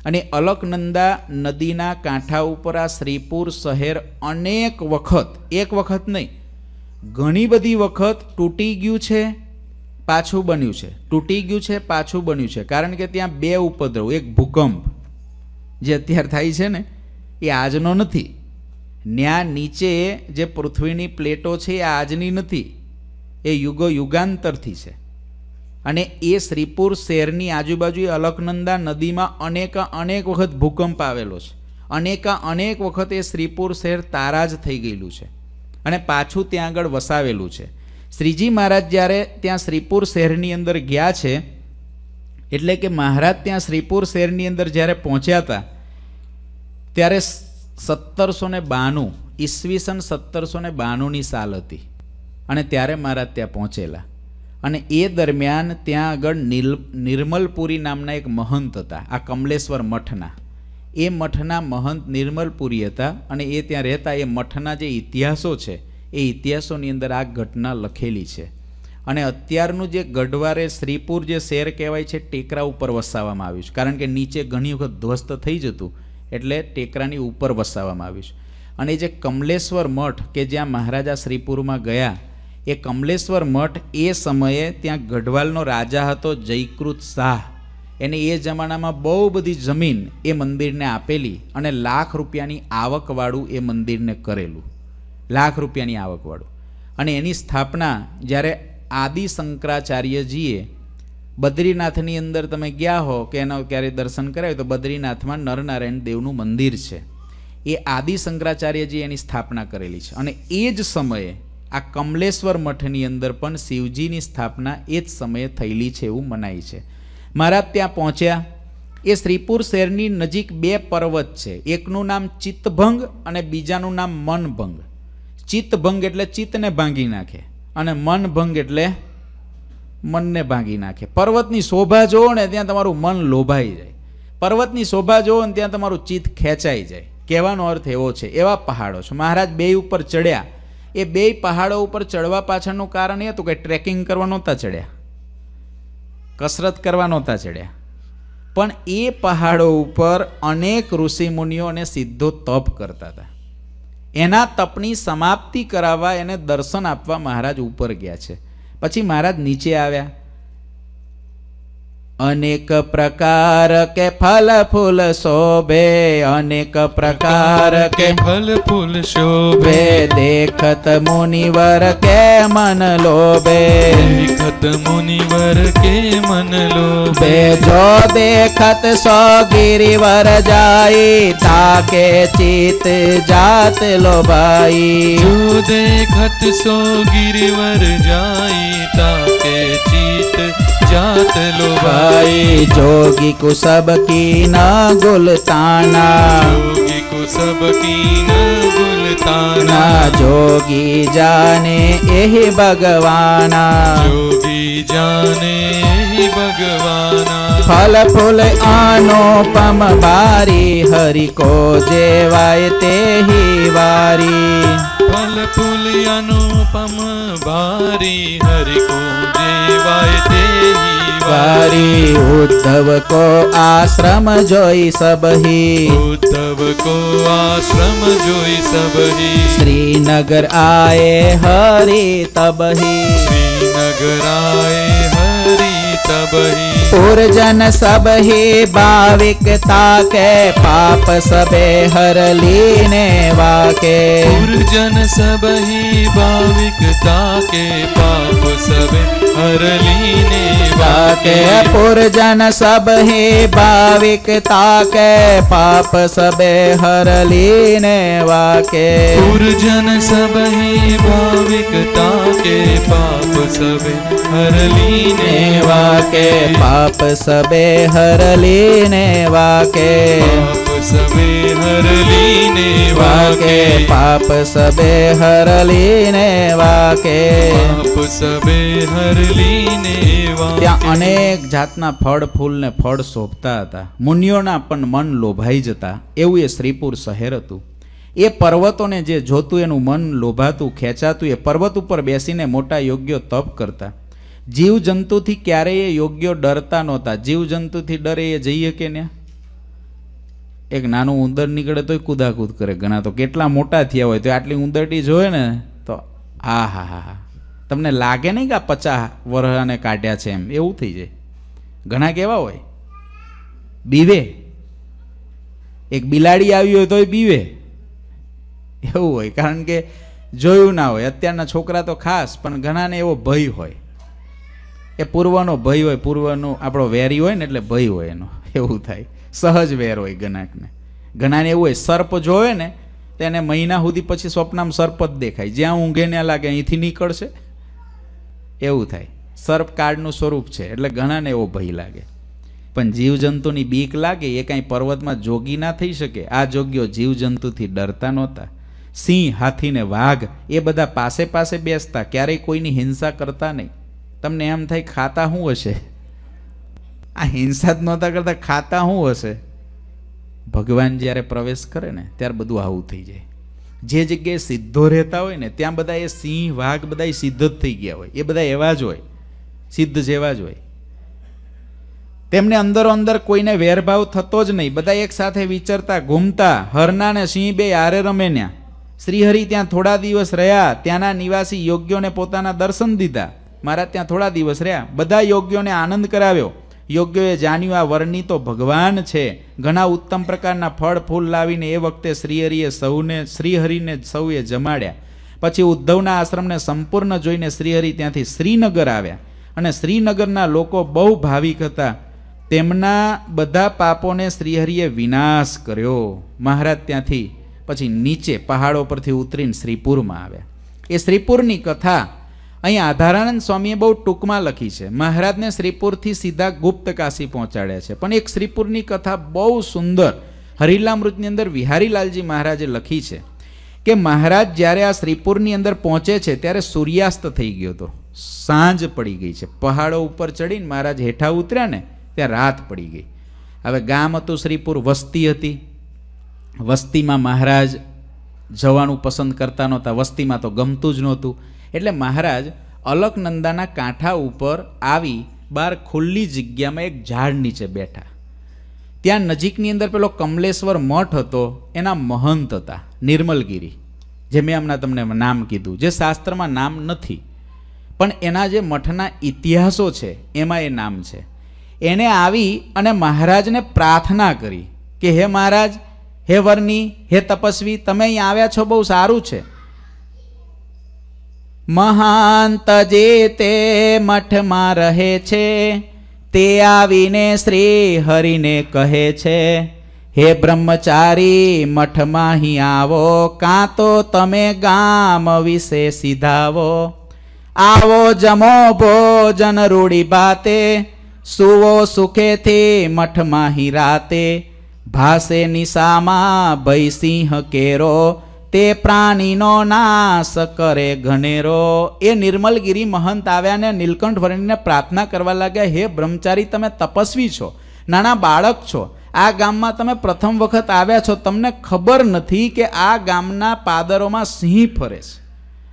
અને અલકનંદા નદીના કાંઠા ઉપર આ શ્રીપુર શહેર અનેક વખત એક વખત નહીં ઘણી બધી વખત તૂટી ગયું છે પાછું બન્યું છે તૂટી ગયું છે પાછું બન્યું છે કારણ કે ત્યાં બે ઉપદ્રવ એક ભૂકંપ જે અત્યારે થાય છે ને એ આજનો નથી ત્યાં નીચે જે પૃથ્વીની પ્લેટો છે એ આજની નથી એ યુગો યુગાંતરથી છે અને એ શ્રીપુર શહેરની આજુબાજુ અલકનંદા નદીમાં અનેકા અનેક વખત ભૂકંપ આવેલો છે અનેકા અનેક વખત એ શ્રીપુર શહેર તારાજ થઈ ગયેલું છે અને પાછું ત્યાં આગળ વસાવેલું છે શ્રીજી મહારાજ જ્યારે ત્યાં શ્રીપુર શહેરની અંદર ગયા છે એટલે કે મહારાજ ત્યાં શ્રીપુર શહેરની અંદર જ્યારે પહોંચ્યા હતા ત્યારે સત્તરસો ને બાણું ઈસવીસન સત્તરસો ને બાણુંની સાલ હતી અને ત્યારે મહારાજ ત્યાં પહોંચેલા અને એ દરમિયાન ત્યાં આગળ નિલ નિર્મલપુરી નામના એક મહંત હતા આ કમલેશ્વર મઠના એ મઠના મહંત નિર્મલપુરી હતા અને એ ત્યાં રહેતા એ મઠના જે ઇતિહાસો છે એ ઇતિહાસોની અંદર આ ઘટના લખેલી છે અને અત્યારનું જે ગઢવારે શ્રીપુર જે શહેર કહેવાય છે ટેકરા ઉપર વસાવવામાં આવ્યું છે કારણ કે નીચે ઘણી વખત ધ્વસ્ત થઈ જતું એટલે ટેકરાની ઉપર વસાવવામાં આવ્યું છે અને જે કમલેશ્વર મઠ કે જ્યાં મહારાજા શ્રીપુરમાં ગયા એ કમલેશ્વર મઠ એ સમયે ત્યાં ગઢવાલનો રાજા હતો જયકૃત શાહ એને એ જમાનામાં બહુ બધી જમીન એ મંદિરને આપેલી અને લાખ રૂપિયાની આવકવાળું એ મંદિરને કરેલું લાખ રૂપિયાની આવકવાળું અને એની સ્થાપના જ્યારે આદિ શંકરાચાર્યજીએ બદ્રીનાથની અંદર તમે ગયા હો કે એના ક્યારેય દર્શન કરાવ્યું તો બદ્રીનાથમાં નરનારાયણ દેવનું મંદિર છે એ આદિ શંકરાચાર્યજીએ એની સ્થાપના કરેલી છે અને એ જ સમયે આ કમલેશ્વર મઠની અંદર પણ શિવજીની સ્થાપના એ જ સમયે થયેલી છે એવું મનાય છે મહારાજ ત્યાં પહોંચ્યા એ શ્રીપુર શહેરની નજીક બે પર્વત છે એકનું નામ ચિત્તભંગ અને બીજાનું નામ મનભંગ ચિત્તભંગ એટલે ચિત્તને ભાંગી નાખે અને મનભંગ એટલે મનને ભાંગી નાખે પર્વતની શોભા જોવો ને ત્યાં તમારું મન લોભાઈ જાય પર્વતની શોભા જોવો ને ત્યાં તમારું ચિત્ત ખેંચાઈ જાય કહેવાનો અર્થ એવો છે એવા પહાડો છે મહારાજ બે ઉપર ચડ્યા એ બેય પહાડો ઉપર ચડવા પાછળનું કારણ એ હતું કે ટ્રેકિંગ કરવા નહોતા ચડ્યા કસરત કરવા નહોતા ચડ્યા પણ એ પહાડો ઉપર અનેક ઋષિમુનિઓ અને સિદ્ધો તપ કરતા હતા એના તપની સમાપ્તિ કરાવવા એને દર્શન આપવા મહારાજ ઉપર ગયા છે પછી મહારાજ નીચે આવ્યા अनेक प्रकार के फल फूल शोभे अनेक प्रकार के फल फूल शोभे देखत मुनिवर के मन लोभे देखत मुनिवर के मन लोभे जो देखत सो गिरिवर जाई ताके चित जात लोभाई जो देखत सो गिरिवर जाई ताके चित जात लो भाई जोगी को सब की ना गुलताना जोगी को सब की ना गुलताना जोगी जाने यही भगवाना जोगी जाने यही भगवाना फल फूल आनो पम बारी हरि को जेवाय ते ही वारी फल फूल अनुपम बारी हरि को કરી उद्धव को आश्रम जोई सबही उद्धव को आश्रम जोई सबही श्रीनगर आए हरि तबही श्रीनगर आए हरि सबही पुरजन सब ही बाविक ताके पाप सबे हर लीने वाके पुरजन सब ही बाविक के पाप सबे हर लीने वाके जन सब ही बाविक ताके पाप सबे हर लीने वाके जन सब ही बाविक ताके पाप सबे हर लीने वाके वाके पाप सबे हर लीने वाके सबे हर लीने वाके पाप વાકે ત્યાં અનેક જાતના ફળ ફૂલ ને ફળ શોભતા હતા મુનિઓના પણ મન લોભાઈ જતા એવું એ શ્રીપુર શહેર હતું એ પર્વતોને જે જોતું એનું મન લોભાતું ખેંચાતું એ પર્વત ઉપર બેસીને મોટા યોગ્ય તપ કરતા જીવજંતુથી ક્યારેય યોગ્ય ડરતા નહોતા જીવજંતુથી ડરે એ જઈએ કે ને એક નાનું ઉંદર નીકળે તોય કૂદાકૂદ કરે ઘણા તો કેટલા મોટા થયા હોય તો આટલી ઉંદરટી જોવે ને તો આ હા હા હા તમને લાગે નહીં કે આ પચાસ વરહાને કાઢ્યા છે એમ એવું થઈ જાય ઘણા કેવા હોય બીવે એક બિલાડી આવી હોય તોય બીવે એવું હોય કારણ કે જોયું ના હોય અત્યારના છોકરા તો ખાસ પણ ઘણાને એવો ભય હોય એ પૂર્વનો ભય હોય પૂર્વનો આપણો વેરી હોય ને એટલે ભય હોય એનો એવું થાય સહજ વેર હોય ગણાકને ઘણાને એવું હોય સર્પ જોવે ને તેને મહિના સુધી પછી સ્વપ્નમાં સર્પ જ દેખાય જ્યાં ઊંઘે ત્યાં લાગે અહીંથી નીકળશે એવું થાય સર્પ કાળનું સ્વરૂપ છે એટલે ઘણાને એવો ભય લાગે પણ જીવજંતુની બીક લાગે એ કાંઈ પર્વતમાં જોગી ના થઈ શકે આ જોગ્યો જીવજંતુથી ડરતા નહોતા સિંહ હાથીને વાઘ એ બધા પાસે પાસે બેસતા ક્યારેય કોઈની હિંસા કરતા નહીં તમને એમ થાય ખાતા શું હશે આ હિંસા જ નહોતા કરતા ખાતા શું હશે ભગવાન જ્યારે પ્રવેશ કરે ને ત્યારે બધું આવું થઈ જાય જે જગ્યાએ સીધો રહેતા હોય ને ત્યાં બધા એ સિંહ વાઘ બધા સિદ્ધ જ થઈ ગયા હોય એ બધા એવા જ હોય સિદ્ધ જેવા જ હોય તેમને અંદરો અંદર કોઈને વેરભાવ થતો જ નહીં બધા એક સાથે વિચરતા ઘૂમતા હરના ને સિંહ બે આરે રમે ત્યાં શ્રીહરિ ત્યાં થોડા દિવસ રહ્યા ત્યાંના નિવાસી યોગ્યોને પોતાના દર્શન દીધા મારા ત્યાં થોડા દિવસ રહ્યા બધા યોગ્યોને આનંદ કરાવ્યો યોગ્યોએ જાણ્યું આ વરની તો ભગવાન છે ઘણા ઉત્તમ પ્રકારના ફળ ફૂલ લાવીને એ વખતે શ્રીહરિએ સૌને શ્રીહરિને સૌએ જમાડ્યા પછી ઉદ્ધવના આશ્રમને સંપૂર્ણ જોઈને શ્રીહરિ ત્યાંથી શ્રીનગર આવ્યા અને શ્રીનગરના લોકો બહુ ભાવિક હતા તેમના બધા પાપોને શ્રીહરિએ વિનાશ કર્યો મહારાજ ત્યાંથી પછી નીચે પહાડો પરથી ઉતરીને શ્રીપુરમાં આવ્યા એ શ્રીપુરની કથા અહીં આધારાનંદ સ્વામીએ બહુ ટૂંકમાં લખી છે મહારાજને શ્રીપુરથી સીધા ગુપ્ત કાશી પહોંચાડ્યા છે પણ એક શ્રીપુરની કથા બહુ સુંદર હરિલામૃતની અંદર વિહારીલાલજી મહારાજે લખી છે કે મહારાજ જ્યારે આ શ્રીપુરની અંદર પહોંચે છે ત્યારે સૂર્યાસ્ત થઈ ગયો હતો સાંજ પડી ગઈ છે પહાડો ઉપર ચડીને મહારાજ હેઠા ઉતર્યા ને ત્યાં રાત પડી ગઈ હવે ગામ હતું શ્રીપુર વસ્તી હતી વસ્તીમાં મહારાજ જવાનું પસંદ કરતા નહોતા વસ્તીમાં તો ગમતું જ નહોતું એટલે મહારાજ અલકનંદાના કાંઠા ઉપર આવી બહાર ખુલ્લી જગ્યામાં એક ઝાડ નીચે બેઠા ત્યાં નજીકની અંદર પેલો કમલેશ્વર મઠ હતો એના મહંત હતા નિર્મલગીરી જે મેં હમણાં તમને નામ કીધું જે શાસ્ત્રમાં નામ નથી પણ એના જે મઠના ઇતિહાસો છે એમાં એ નામ છે એને આવી અને મહારાજને પ્રાર્થના કરી કે હે મહારાજ હે વરની હે તપસ્વી તમે અહીં આવ્યા છો બહુ સારું છે મહાંત જે તે મઠમાં રહે છે તે આવીને શ્રી હરિને કહે છે હે બ્રહ્મચારી મઠમાં અહીં આવો કાં તો તમે ગામ વિશે સીધાવો આવો જમો ભોજન રૂડી બાતે સુવો સુખેથી મઠમાં હિરાતે રાતે ભાસે નિશામાં ભયસિંહ કેરો તે પ્રાણીનો નાશ કરે ઘનેરો એ નિર્મલગીરી મહંત આવ્યા ને નીલકંઠ વર્ણીને પ્રાર્થના કરવા લાગ્યા હે બ્રહ્મચારી તમે તપસ્વી છો નાના બાળક છો આ ગામમાં તમે પ્રથમ વખત આવ્યા છો તમને ખબર નથી કે આ ગામના પાદરોમાં સિંહ ફરે છે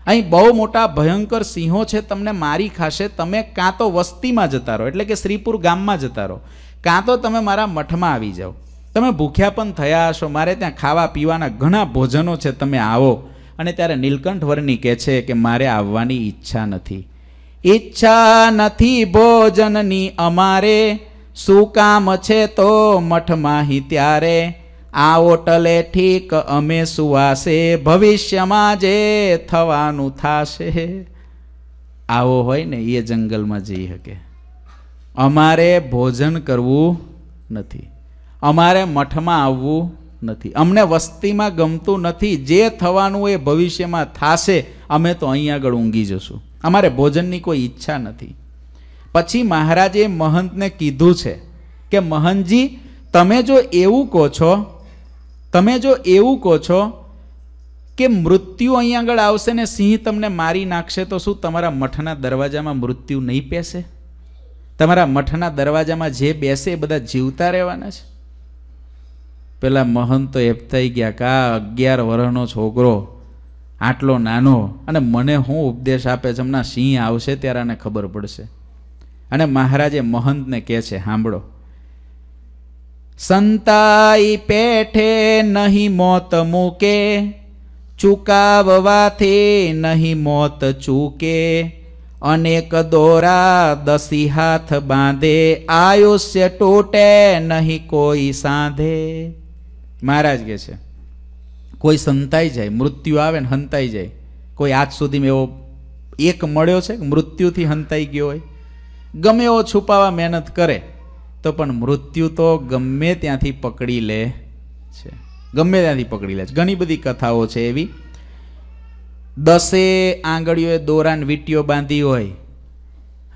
અહીં બહુ મોટા ભયંકર સિંહો છે તમને મારી ખાશે તમે કાં તો વસ્તીમાં જતા રહો એટલે કે શ્રીપુર ગામમાં જતા રહો કાં તો તમે મારા મઠમાં આવી જાઓ તમે ભૂખ્યા પણ થયા હશો મારે ત્યાં ખાવા પીવાના ઘણા ભોજનો છે તમે આવો અને ત્યારે નીલકંઠ વર્ણી કહે છે કે મારે આવવાની ઈચ્છા નથી ઈચ્છા નથી ભોજનની અમારે શું કામ છે તો મઠમાં ત્યારે આ ઓટલે ઠીક અમે સુવાશે ભવિષ્યમાં જે થવાનું થશે આવો હોય ને એ જંગલમાં જઈ શકે અમારે ભોજન કરવું નથી અમારે મઠમાં આવવું નથી અમને વસ્તીમાં ગમતું નથી જે થવાનું એ ભવિષ્યમાં થાશે અમે તો અહીં આગળ ઊંઘી જશું અમારે ભોજનની કોઈ ઈચ્છા નથી પછી મહારાજે મહંતને કીધું છે કે મહંતજી તમે જો એવું કહો છો તમે જો એવું કહો છો કે મૃત્યુ અહીં આગળ આવશે ને સિંહ તમને મારી નાખશે તો શું તમારા મઠના દરવાજામાં મૃત્યુ નહીં બેસે તમારા મઠના દરવાજામાં જે બેસે એ બધા જીવતા રહેવાના છે પેલા મહંત તો થઈ ગયા કા અગિયાર વર્ષનો છોકરો આટલો નાનો અને મને હું ઉપદેશ આપે છે હમણાં સિંહ આવશે ત્યારે આને ખબર પડશે અને મહારાજે મહંતને કહે છે સાંભળો સંતાઈ પેઠે નહીં મોત મૂકે ચુકાવવાથી નહીં મોત ચૂકે અનેક દોરા દસી હાથ બાંધે આયુષ્ય તૂટે નહીં કોઈ સાંધે મહારાજ કહે છે કોઈ સંતાઈ જાય મૃત્યુ આવે ને હંતાઈ જાય કોઈ આજ સુધીમાં એવો એક મળ્યો છે મૃત્યુથી હંતાઈ ગયો હોય ગમે એવો છુપાવા મહેનત કરે તો પણ મૃત્યુ તો ગમે ત્યાંથી પકડી લે છે ગમે ત્યાંથી પકડી લે છે ઘણી બધી કથાઓ છે એવી દસે આંગળીઓએ દોરાન વીટીઓ બાંધી હોય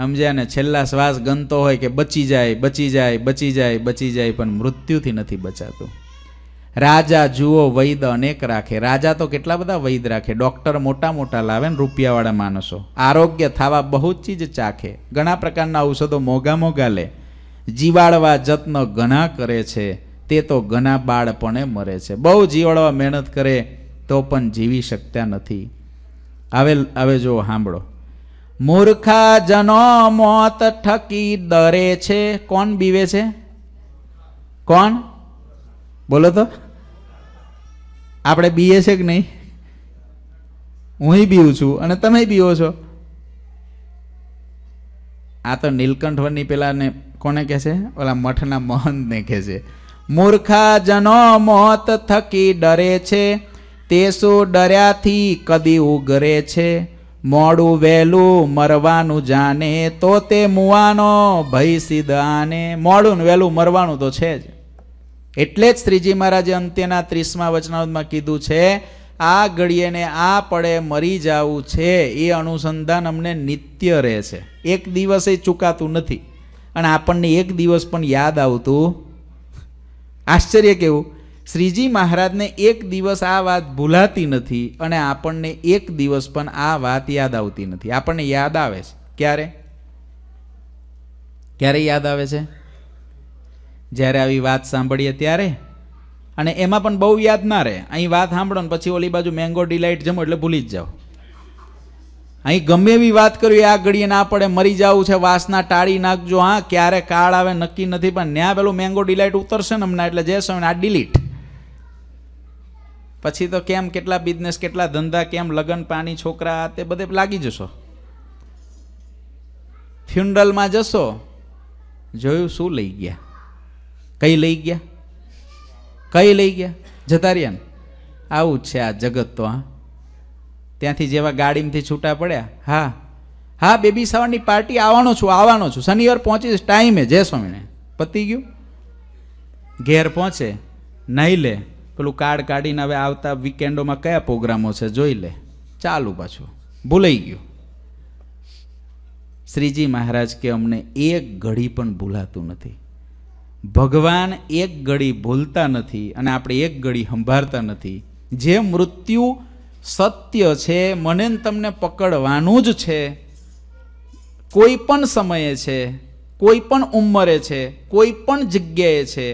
સમજ્યા ને છેલ્લા શ્વાસ ગનતો હોય કે બચી જાય બચી જાય બચી જાય બચી જાય પણ મૃત્યુથી નથી બચાતું રાજા જુઓ વૈદ અનેક રાખે રાજા તો કેટલા બધા વૈદ રાખે ડૉક્ટર મોટા મોટા લાવે ને રૂપિયાવાળા માણસો આરોગ્ય થવા બહુ જ ચીજ ચાખે ઘણા પ્રકારના ઔષધો મોંઘા મોંઘા લે જીવાળવા જત્ન ઘણા કરે છે તે તો ઘણા બાળપણે મરે છે બહુ જીવાળવા મહેનત કરે તો પણ જીવી શકતા નથી હવે હવે જો સાંભળો મૂર્ખા જનો મોત ઠકી દરે છે કોણ બીવે છે કોણ બોલો તો આપણે બીએ છે કે નહીં હું બીવું છું અને તમે બીવો છો આ તો નીલકંઠવનની પેલાને કોને કહે છે ઓલા મઠના મહંતને કહે છે મૂર્ખા જનો મોત થકી ડરે છે તે શું ડર્યાથી કદી ઉગરે છે મોડું વહેલું મરવાનું જાને તો તે મુવાનો ભય સીધાને મોડું ને વહેલું મરવાનું તો છે જ એટલે જ શ્રીજી મહારાજે અંત્યના ત્રીસમા વચનાવતમાં કીધું છે આ ઘડીએને આ પડે મરી જવું છે એ અનુસંધાન અમને નિત્ય રહે છે એક દિવસે ચૂકાતું નથી અને આપણને એક દિવસ પણ યાદ આવતું આશ્ચર્ય કેવું શ્રીજી મહારાજને એક દિવસ આ વાત ભૂલાતી નથી અને આપણને એક દિવસ પણ આ વાત યાદ આવતી નથી આપણને યાદ આવે છે ક્યારે ક્યારે યાદ આવે છે જ્યારે આવી વાત સાંભળીએ ત્યારે અને એમાં પણ બહુ યાદ ના રહે અહીં વાત સાંભળો ને પછી ઓલી બાજુ મેંગો ડિલાઇટ જમો એટલે ભૂલી જ જાઓ અહીં ગમે એવી વાત કરવી આ ઘડીએ ના પડે મરી જવું છે વાસના ટાળી નાખજો હા ક્યારે કાળ આવે નક્કી નથી પણ ત્યાં પેલું મેંગો ડિલાઇટ ઉતરશે ને હમણાં એટલે જશે આ ડિલીટ પછી તો કેમ કેટલા બિઝનેસ કેટલા ધંધા કેમ લગ્ન પાણી છોકરા તે બધે લાગી જશો ફ્યુન્ડલમાં જશો જોયું શું લઈ ગયા કઈ લઈ ગયા કઈ લઈ ગયા જતા રહ્યા ને આવું જ છે આ જગત તો હા ત્યાંથી જેવા ગાડીમાંથી છૂટા પડ્યા હા હા બેબી સવારની પાર્ટી આવવાનો છું આવવાનો છું શનિવાર પહોંચી જઈશ ટાઈમે જય સ્વામિનારાયણ પતી ગયું ઘેર પહોંચે નહીં લે પેલું કાર્ડ કાઢીને હવે આવતા વીકેન્ડોમાં કયા પ્રોગ્રામો છે જોઈ લે ચાલુ પાછું ભૂલાઈ ગયું શ્રીજી મહારાજ કે અમને એક ઘડી પણ ભૂલાતું નથી ભગવાન એક ઘડી ભૂલતા નથી અને આપણે એક ઘડી સંભાળતા નથી જે મૃત્યુ સત્ય છે મને તમને પકડવાનું જ છે કોઈ પણ સમયે છે કોઈ પણ ઉંમરે છે કોઈ પણ જગ્યાએ છે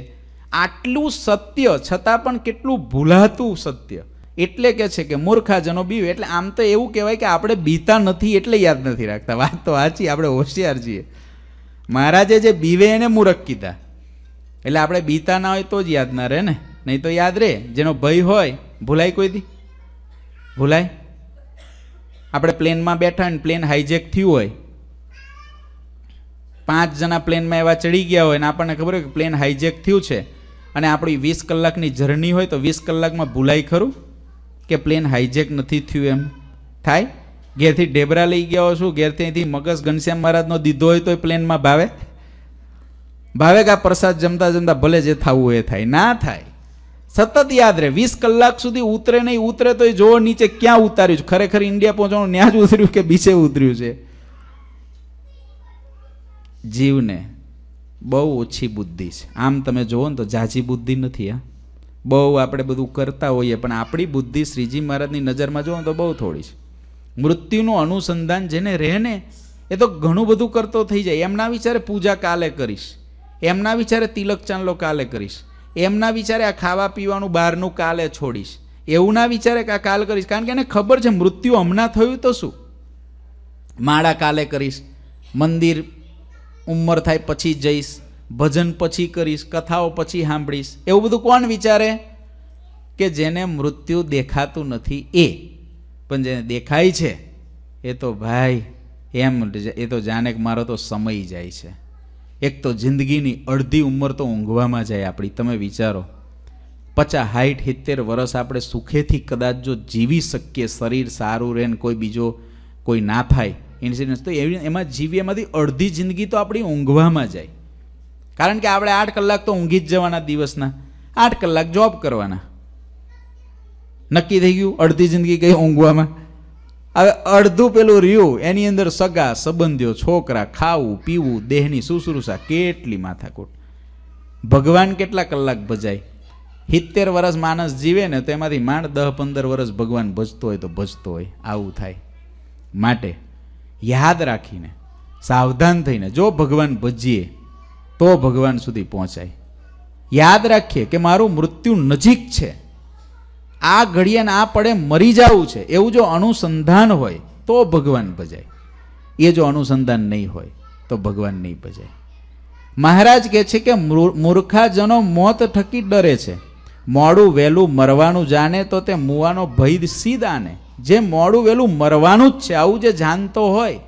આટલું સત્ય છતાં પણ કેટલું ભૂલાતું સત્ય એટલે કે છે કે મૂર્ખાજનો બીવ એટલે આમ તો એવું કહેવાય કે આપણે બીતા નથી એટલે યાદ નથી રાખતા વાત તો વાંચી આપણે હોશિયાર છીએ મહારાજે જે બીવે એને મૂરખ કીધા એટલે આપણે બીતા ના હોય તો જ યાદ ના રહે ને નહીં તો યાદ રહે જેનો ભય હોય ભૂલાય કોઈ દી ભૂલાય આપણે પ્લેનમાં બેઠા ને પ્લેન હાઈજેક થયું હોય પાંચ જણા પ્લેનમાં એવા ચડી ગયા હોય ને આપણને ખબર હોય કે પ્લેન હાઈજેક થયું છે અને આપણી વીસ કલાકની જર્ની હોય તો વીસ કલાકમાં ભૂલાય ખરું કે પ્લેન હાઈજેક નથી થયું એમ થાય ઘેરથી ઢેબરા લઈ ગયા હો શું ઘેરથી અહીંથી મગજ ઘનશ્યામ મહારાજનો દીધો હોય તો પ્લેનમાં ભાવે ભાવેક આ પ્રસાદ જમતા જમતા ભલે જે થવું એ થાય ના થાય સતત યાદ રહે વીસ કલાક સુધી ઉતરે નહીં ઉતરે તો એ જોવો નીચે ક્યાં ઉતાર્યું છે ખરેખર ઇન્ડિયા પહોંચવાનું ત્યાં જ ઉતર્યું કે બીચે ઉતર્યું છે જીવને બહુ ઓછી બુદ્ધિ છે આમ તમે જુઓ ને તો જાજી બુદ્ધિ નથી આ બહુ આપણે બધું કરતા હોઈએ પણ આપણી બુદ્ધિ શ્રીજી મહારાજની નજરમાં જુઓ તો બહુ થોડી છે મૃત્યુનું અનુસંધાન જેને રહે ને એ તો ઘણું બધું કરતો થઈ જાય એમના વિચારે પૂજા કાલે કરીશ એમના વિચારે તિલક ચાંદલો કાલે કરીશ એમના વિચારે આ ખાવા પીવાનું બહારનું કાલે છોડીશ એવું ના વિચારે કે આ કાલ કરીશ કારણ કે એને ખબર છે મૃત્યુ હમણાં થયું તો શું માળા કાલે કરીશ મંદિર ઉંમર થાય પછી જઈશ ભજન પછી કરીશ કથાઓ પછી સાંભળીશ એવું બધું કોણ વિચારે કે જેને મૃત્યુ દેખાતું નથી એ પણ જેને દેખાય છે એ તો ભાઈ એમ એ તો જાને મારો તો સમય જાય છે એક તો જિંદગીની અડધી ઉંમર તો ઊંઘવામાં જાય આપણી તમે વિચારો પચાસ હાઈઠ સિત્તેર વરસ આપણે સુખેથી કદાચ જો જીવી શકીએ શરીર સારું રહે ને કોઈ બીજો કોઈ ના થાય ઇન્સિડન્સ તો એવી એમાં જીવીએમાંથી અડધી જિંદગી તો આપણી ઊંઘવામાં જાય કારણ કે આપણે આઠ કલાક તો ઊંઘી જ જવાના દિવસના આઠ કલાક જોબ કરવાના નક્કી થઈ ગયું અડધી જિંદગી ગઈ ઊંઘવામાં હવે અડધું પેલું રહ્યું એની અંદર સગા સંબંધીઓ છોકરા ખાવું પીવું દેહની શુશ્રુષા કેટલી માથાકૂટ ભગવાન કેટલા કલાક ભજાય સિત્તેર વરસ માણસ જીવે ને તો એમાંથી માંડ દહ પંદર વરસ ભગવાન ભજતો હોય તો ભજતો હોય આવું થાય માટે યાદ રાખીને સાવધાન થઈને જો ભગવાન ભજીએ તો ભગવાન સુધી પહોંચાય યાદ રાખીએ કે મારું મૃત્યુ નજીક છે આ ઘડીએ આ પડે મરી જવું છે એવું જો અનુસંધાન હોય તો ભગવાન ભજાય એ જો અનુસંધાન નહીં હોય તો ભગવાન નહીં ભજાય મહારાજ કહે છે કે મૂર્ખાજનો મોત થકી ડરે છે મોડું વહેલું મરવાનું જાણે તો તે મૂવાનો ભય સીધાને જે મોડું વહેલું મરવાનું જ છે આવું જે જાણતો હોય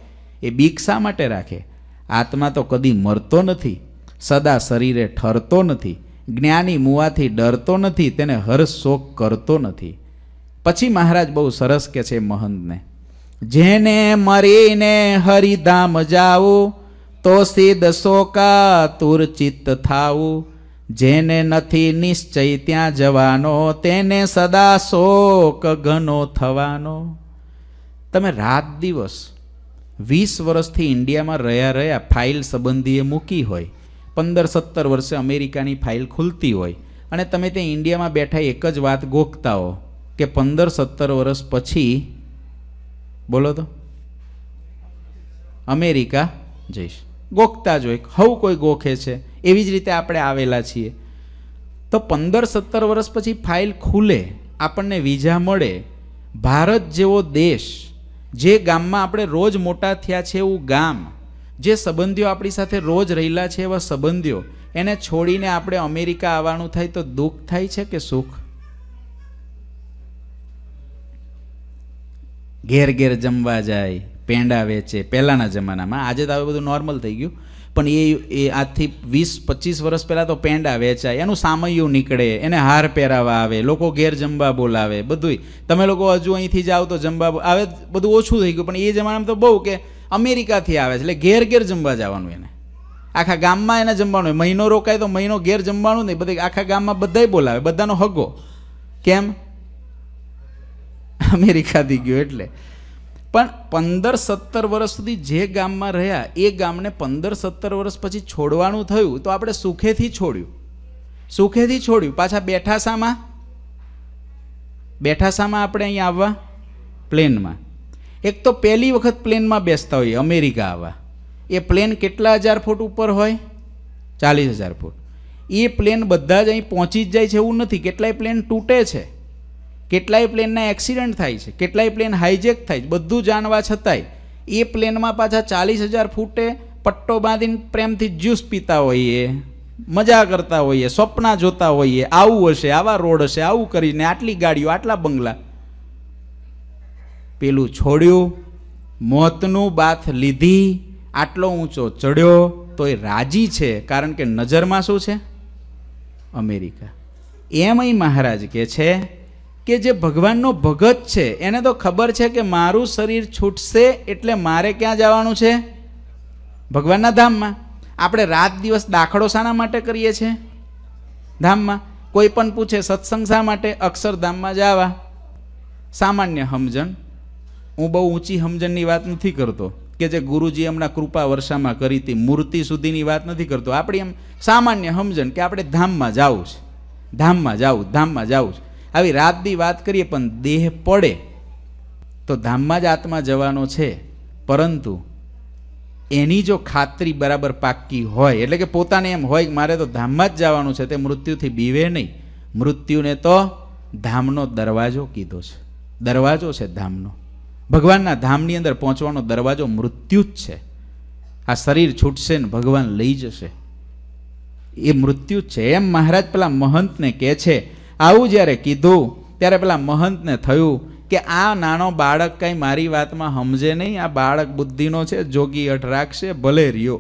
એ બીક્ષા માટે રાખે આત્મા તો કદી મરતો નથી સદા શરીરે ઠરતો નથી જ્ઞાની મુવાથી ડરતો નથી તેને હર્ષ કરતો નથી પછી મહારાજ બહુ સરસ કે છે મહંતને જેને મરીને હરિધામ જાઓ તો સિદ્ધ શોકા તુરચિત્ત થાવું જેને નથી નિશ્ચય ત્યાં જવાનો તેને સદા શોક ઘનો થવાનો તમે રાત દિવસ વીસ વર્ષથી ઇન્ડિયામાં રહ્યા રહ્યા ફાઇલ સંબંધીએ મૂકી હોય પંદર સત્તર વર્ષે અમેરિકાની ફાઇલ ખુલતી હોય અને તમે ત્યાં ઇન્ડિયામાં બેઠા એક જ વાત ગોખતા હો કે પંદર સત્તર વર્ષ પછી બોલો તો અમેરિકા જઈશ ગોખતા જ હોય હવ કોઈ ગોખે છે એવી જ રીતે આપણે આવેલા છીએ તો પંદર સત્તર વર્ષ પછી ફાઇલ ખુલે આપણને વિઝા મળે ભારત જેવો દેશ જે ગામમાં આપણે રોજ મોટા થયા છે એવું ગામ જે સંબંધીઓ આપણી સાથે રોજ રહેલા છે એવા સંબંધીઓ એને છોડીને આપણે અમેરિકા આવવાનું થાય તો દુઃખ થાય છે કે સુખ ઘેર ઘેર જમવા જાય પેંડા વેચે પહેલાંના જમાનામાં આજે તો હવે બધું નોર્મલ થઈ ગયું પણ એ એ આજથી વીસ પચીસ વર્ષ પહેલાં તો પેંડા વેચાય એનું સામૈયું નીકળે એને હાર પહેરાવા આવે લોકો ઘેર જમવા બોલાવે બધુંય તમે લોકો હજુ અહીંથી જાઓ તો જમવા આવે બધું ઓછું થઈ ગયું પણ એ જમાનામાં તો બહુ કે અમેરિકાથી આવે છે એટલે ઘેર ઘેર જમવા જવાનું એને આખા ગામમાં એને જમવાનું હોય મહિનો રોકાય તો મહિનો ઘેર જમવાનું નહીં બધી આખા ગામમાં બધાય બોલાવે બધાનો હગો કેમ અમેરિકાથી ગયો એટલે પણ પંદર સત્તર વર્ષ સુધી જે ગામમાં રહ્યા એ ગામને પંદર સત્તર વર્ષ પછી છોડવાનું થયું તો આપણે સુખેથી છોડ્યું સુખેથી છોડ્યું પાછા બેઠા સામાં આપણે અહીંયા આવવા પ્લેનમાં એક તો પહેલી વખત પ્લેનમાં બેસતા હોઈએ અમેરિકા આવા એ પ્લેન કેટલા હજાર ફૂટ ઉપર હોય ચાલીસ હજાર ફૂટ એ પ્લેન બધા જ અહીં પહોંચી જ જાય છે એવું નથી કેટલાય પ્લેન તૂટે છે કેટલાય પ્લેનના એક્સિડન્ટ થાય છે કેટલાય પ્લેન હાઇજેક થાય છે બધું જાણવા છતાંય એ પ્લેનમાં પાછા ચાલીસ હજાર ફૂટે પટ્ટો બાંધીને પ્રેમથી જ્યુસ પીતા હોઈએ મજા કરતા હોઈએ સપના જોતા હોઈએ આવું હશે આવા રોડ હશે આવું કરીને આટલી ગાડીઓ આટલા બંગલા પેલું છોડ્યું મોતનું બાથ લીધી આટલો ઊંચો ચડ્યો તો એ રાજી છે કારણ કે નજરમાં શું છે અમેરિકા એમ અહીં મહારાજ કહે છે કે જે ભગવાનનો ભગત છે એને તો ખબર છે કે મારું શરીર છૂટશે એટલે મારે ક્યાં જવાનું છે ભગવાનના ધામમાં આપણે રાત દિવસ દાખલો શાના માટે કરીએ છીએ ધામમાં કોઈ પણ પૂછે સત્સંગ શા માટે અક્ષરધામમાં જવા સામાન્ય સમજણ હું બહુ ઊંચી સમજણની વાત નથી કરતો કે જે ગુરુજી એમના કૃપા વર્ષામાં કરી હતી મૂર્તિ સુધીની વાત નથી કરતો આપણી એમ સામાન્ય સમજણ કે આપણે ધામમાં જવું છે ધામમાં જાવું ધામમાં જાવું છે આવી રાતની વાત કરીએ પણ દેહ પડે તો ધામમાં જ આત્મા જવાનો છે પરંતુ એની જો ખાતરી બરાબર પાક્કી હોય એટલે કે પોતાને એમ હોય કે મારે તો ધામમાં જ જવાનું છે તે મૃત્યુથી બીવે નહીં મૃત્યુને તો ધામનો દરવાજો કીધો છે દરવાજો છે ધામનો ભગવાનના ધામની અંદર પહોંચવાનો દરવાજો મૃત્યુ જ છે આ શરીર છૂટશે ને ભગવાન લઈ જશે એ મૃત્યુ જ છે એમ મહારાજ પેલા મહંતને કહે છે આવું જ્યારે કીધું ત્યારે પેલા મહંતને થયું કે આ નાનો બાળક કંઈ મારી વાતમાં સમજે નહીં આ બાળક બુદ્ધિનો છે જોગી અટ રાખશે ભલે રહ્યો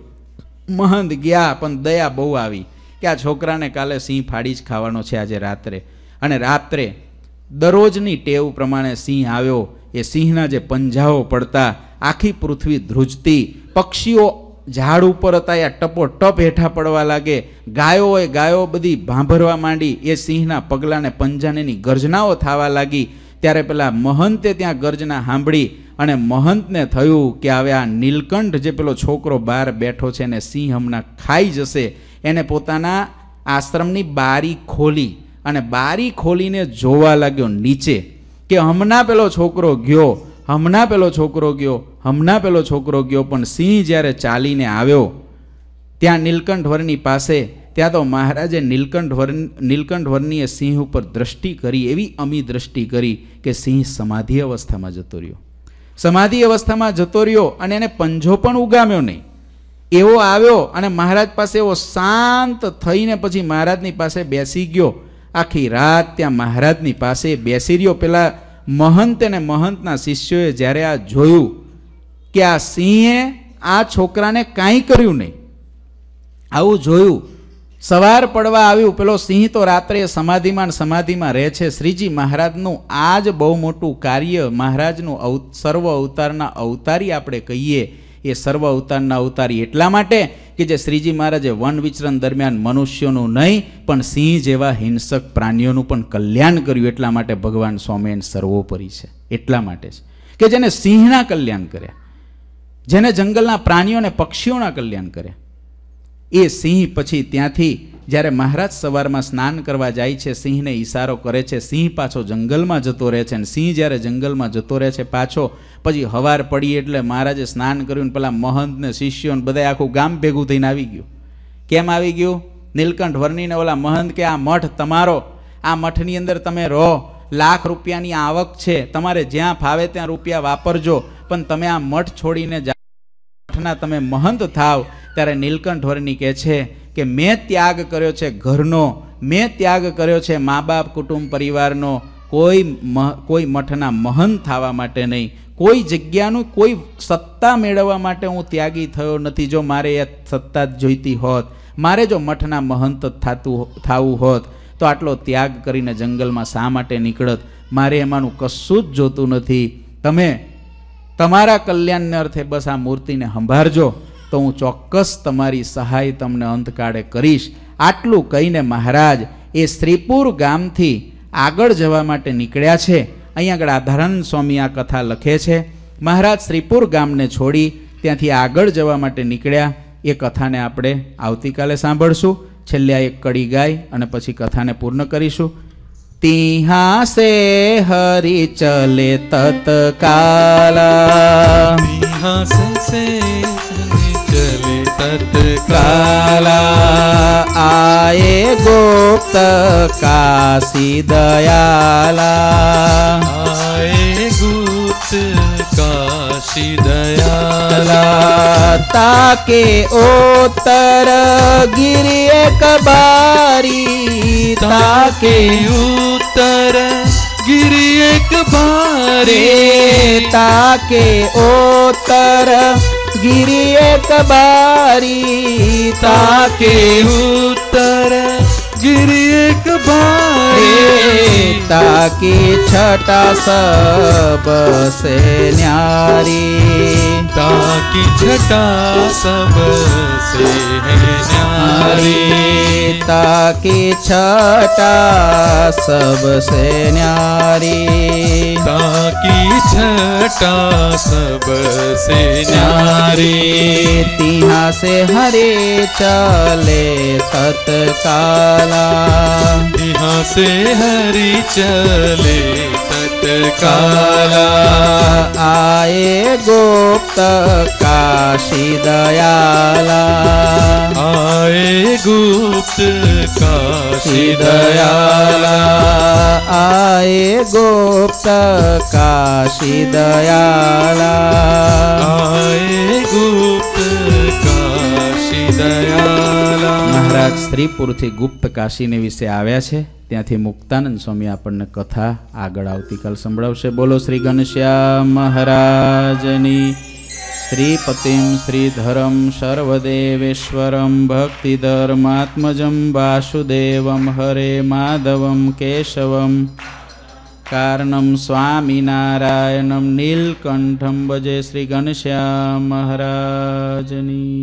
મહંત ગયા પણ દયા બહુ આવી કે આ છોકરાને કાલે સિંહ ફાડી જ ખાવાનો છે આજે રાત્રે અને રાત્રે દરરોજની ટેવ પ્રમાણે સિંહ આવ્યો એ સિંહના જે પંજાઓ પડતા આખી પૃથ્વી ધ્રુજતી પક્ષીઓ ઝાડ ઉપર હતા એ ટપો ટપ હેઠા પડવા લાગે ગાયો એ ગાયો બધી ભાંભરવા માંડી એ સિંહના પગલાને પંજાનેની ગર્જનાઓ થવા લાગી ત્યારે પેલા મહંતે ત્યાં ગર્જના સાંભળી અને મહંતને થયું કે હવે આ નીલકંઠ જે પેલો છોકરો બહાર બેઠો છે ને સિંહ હમણાં ખાઈ જશે એને પોતાના આશ્રમની બારી ખોલી અને બારી ખોલીને જોવા લાગ્યો નીચે કે હમણાં પેલો છોકરો ગયો હમણાં પેલો છોકરો ગયો હમણાં પેલો છોકરો ગયો પણ સિંહ જ્યારે ચાલીને આવ્યો ત્યાં નીલકંઠવરની પાસે ત્યાં તો મહારાજે નીલકંઠવર નીલકંઠવરનીએ સિંહ ઉપર દ્રષ્ટિ કરી એવી અમી દ્રષ્ટિ કરી કે સિંહ સમાધિ અવસ્થામાં જતો રહ્યો સમાધિ અવસ્થામાં જતો રહ્યો અને એને પંજો પણ ઉગામ્યો નહીં એવો આવ્યો અને મહારાજ પાસે એવો શાંત થઈને પછી મહારાજની પાસે બેસી ગયો આખી રાત ત્યાં મહારાજની પાસે બેસી રહ્યો પેલા મહંત અને મહંતના શિષ્યોએ જ્યારે આ જોયું કે આ સિંહે આ છોકરાને કાંઈ કર્યું નહીં આવું જોયું સવાર પડવા આવ્યું પેલો સિંહ તો રાત્રે સમાધિમાં સમાધિમાં રહે છે શ્રીજી મહારાજનું આ જ બહુ મોટું કાર્ય મહારાજનું અવ સર્વ અવતારના અવતારી આપણે કહીએ એ સર્વ અવતારના અવતારી એટલા માટે કે જે શ્રીજી મહારાજે વન વિચરણ દરમિયાન મનુષ્યોનું નહીં પણ સિંહ જેવા હિંસક પ્રાણીઓનું પણ કલ્યાણ કર્યું એટલા માટે ભગવાન સ્વામિનારાયણ સર્વોપરી છે એટલા માટે છે કે જેને સિંહના કલ્યાણ કર્યા જેને જંગલના પ્રાણીઓને પક્ષીઓના કલ્યાણ કર્યા એ સિંહ પછી ત્યાંથી જ્યારે મહારાજ સવારમાં સ્નાન કરવા જાય છે સિંહને ઈશારો કરે છે સિંહ પાછો જંગલમાં જતો રહે છે અને સિંહ જ્યારે જંગલમાં જતો રહે છે પાછો પછી હવાર પડી એટલે મહારાજે સ્નાન કર્યું ને પેલા મહંતને શિષ્યોને બધા આખું ગામ ભેગું થઈને આવી ગયું કેમ આવી ગયું નીલકંઠ વર્ણીને ઓલા મહંત કે આ મઠ તમારો આ મઠની અંદર તમે રહો લાખ રૂપિયાની આવક છે તમારે જ્યાં ફાવે ત્યાં રૂપિયા વાપરજો પણ તમે આ મઠ છોડીને જા મઠના તમે મહંત થાવ ત્યારે નીલકંઠ વર્ણી કહે છે કે મેં ત્યાગ કર્યો છે ઘરનો મેં ત્યાગ કર્યો છે મા બાપ કુટુંબ પરિવારનો કોઈ કોઈ મઠના મહંત થવા માટે નહીં કોઈ જગ્યાનું કોઈ સત્તા મેળવવા માટે હું ત્યાગી થયો નથી જો મારે એ સત્તા જોઈતી હોત મારે જો મઠના મહંત થતું થવું હોત તો આટલો ત્યાગ કરીને જંગલમાં શા માટે નીકળત મારે એમાંનું કશું જ જોતું નથી તમે તમારા કલ્યાણને અર્થે બસ આ મૂર્તિને સંભાળજો તો હું ચોક્કસ તમારી સહાય તમને અંતકાળે કરીશ આટલું કહીને મહારાજ એ શ્રીપુર ગામથી આગળ જવા માટે નીકળ્યા છે અહીં આગળ આધારણ સ્વામી આ કથા લખે છે મહારાજ શ્રીપુર ગામને છોડી ત્યાંથી આગળ જવા માટે નીકળ્યા એ કથાને આપણે આવતીકાલે સાંભળશું છેલ્લે એક કડી ગાય અને પછી કથાને પૂર્ણ કરીશું ત્યાં સે હરી ચલે તત્કાલા સતકાલા આયે ગોપ્ત કાશી દયાલા આયે ગુપ્ત કાશી દયાલા તાકે ઓતર ગિરિ એક બારી તાકે ઉત્તર ગિરિ એક બારી તાકે ઓતર ગિરિએ કબારી તાકે ઉત્તર जिरी एक भारी ताकि छटा सब से न्यारी ताकि छटा सब से न्यारी ताकि छटा सब से न्यारी ताकि छटा सब से न्यारी तिहा से हरे चले तत्काल चला यहाँ से हरि चले तत्काला आए गुप्त काशी दयाला आए गुप्त काशी दयाला आए गुप्त काशी दयाला आए गुप्त का મહારાજ શ્રીપુરથી ગુપ્ત કાશીને વિશે આવ્યા છે ત્યાંથી મુક્તાનંદ સ્વામી આપણને કથા આગળ આવતીકાલ સંભળાવશે બોલો શ્રી ઘનશ્યામ મહારાજની શ્રીપતિમ શ્રીધરમ સર્વદેવેશ્વરમ ભક્તિધર્માત્મજમ વાસુદેવમ હરે માધવમ કેશવમ કારણમ સ્વામિનારાયણમ નીલકંઠમ ભજે શ્રી ઘનશ્યામ મહારાજની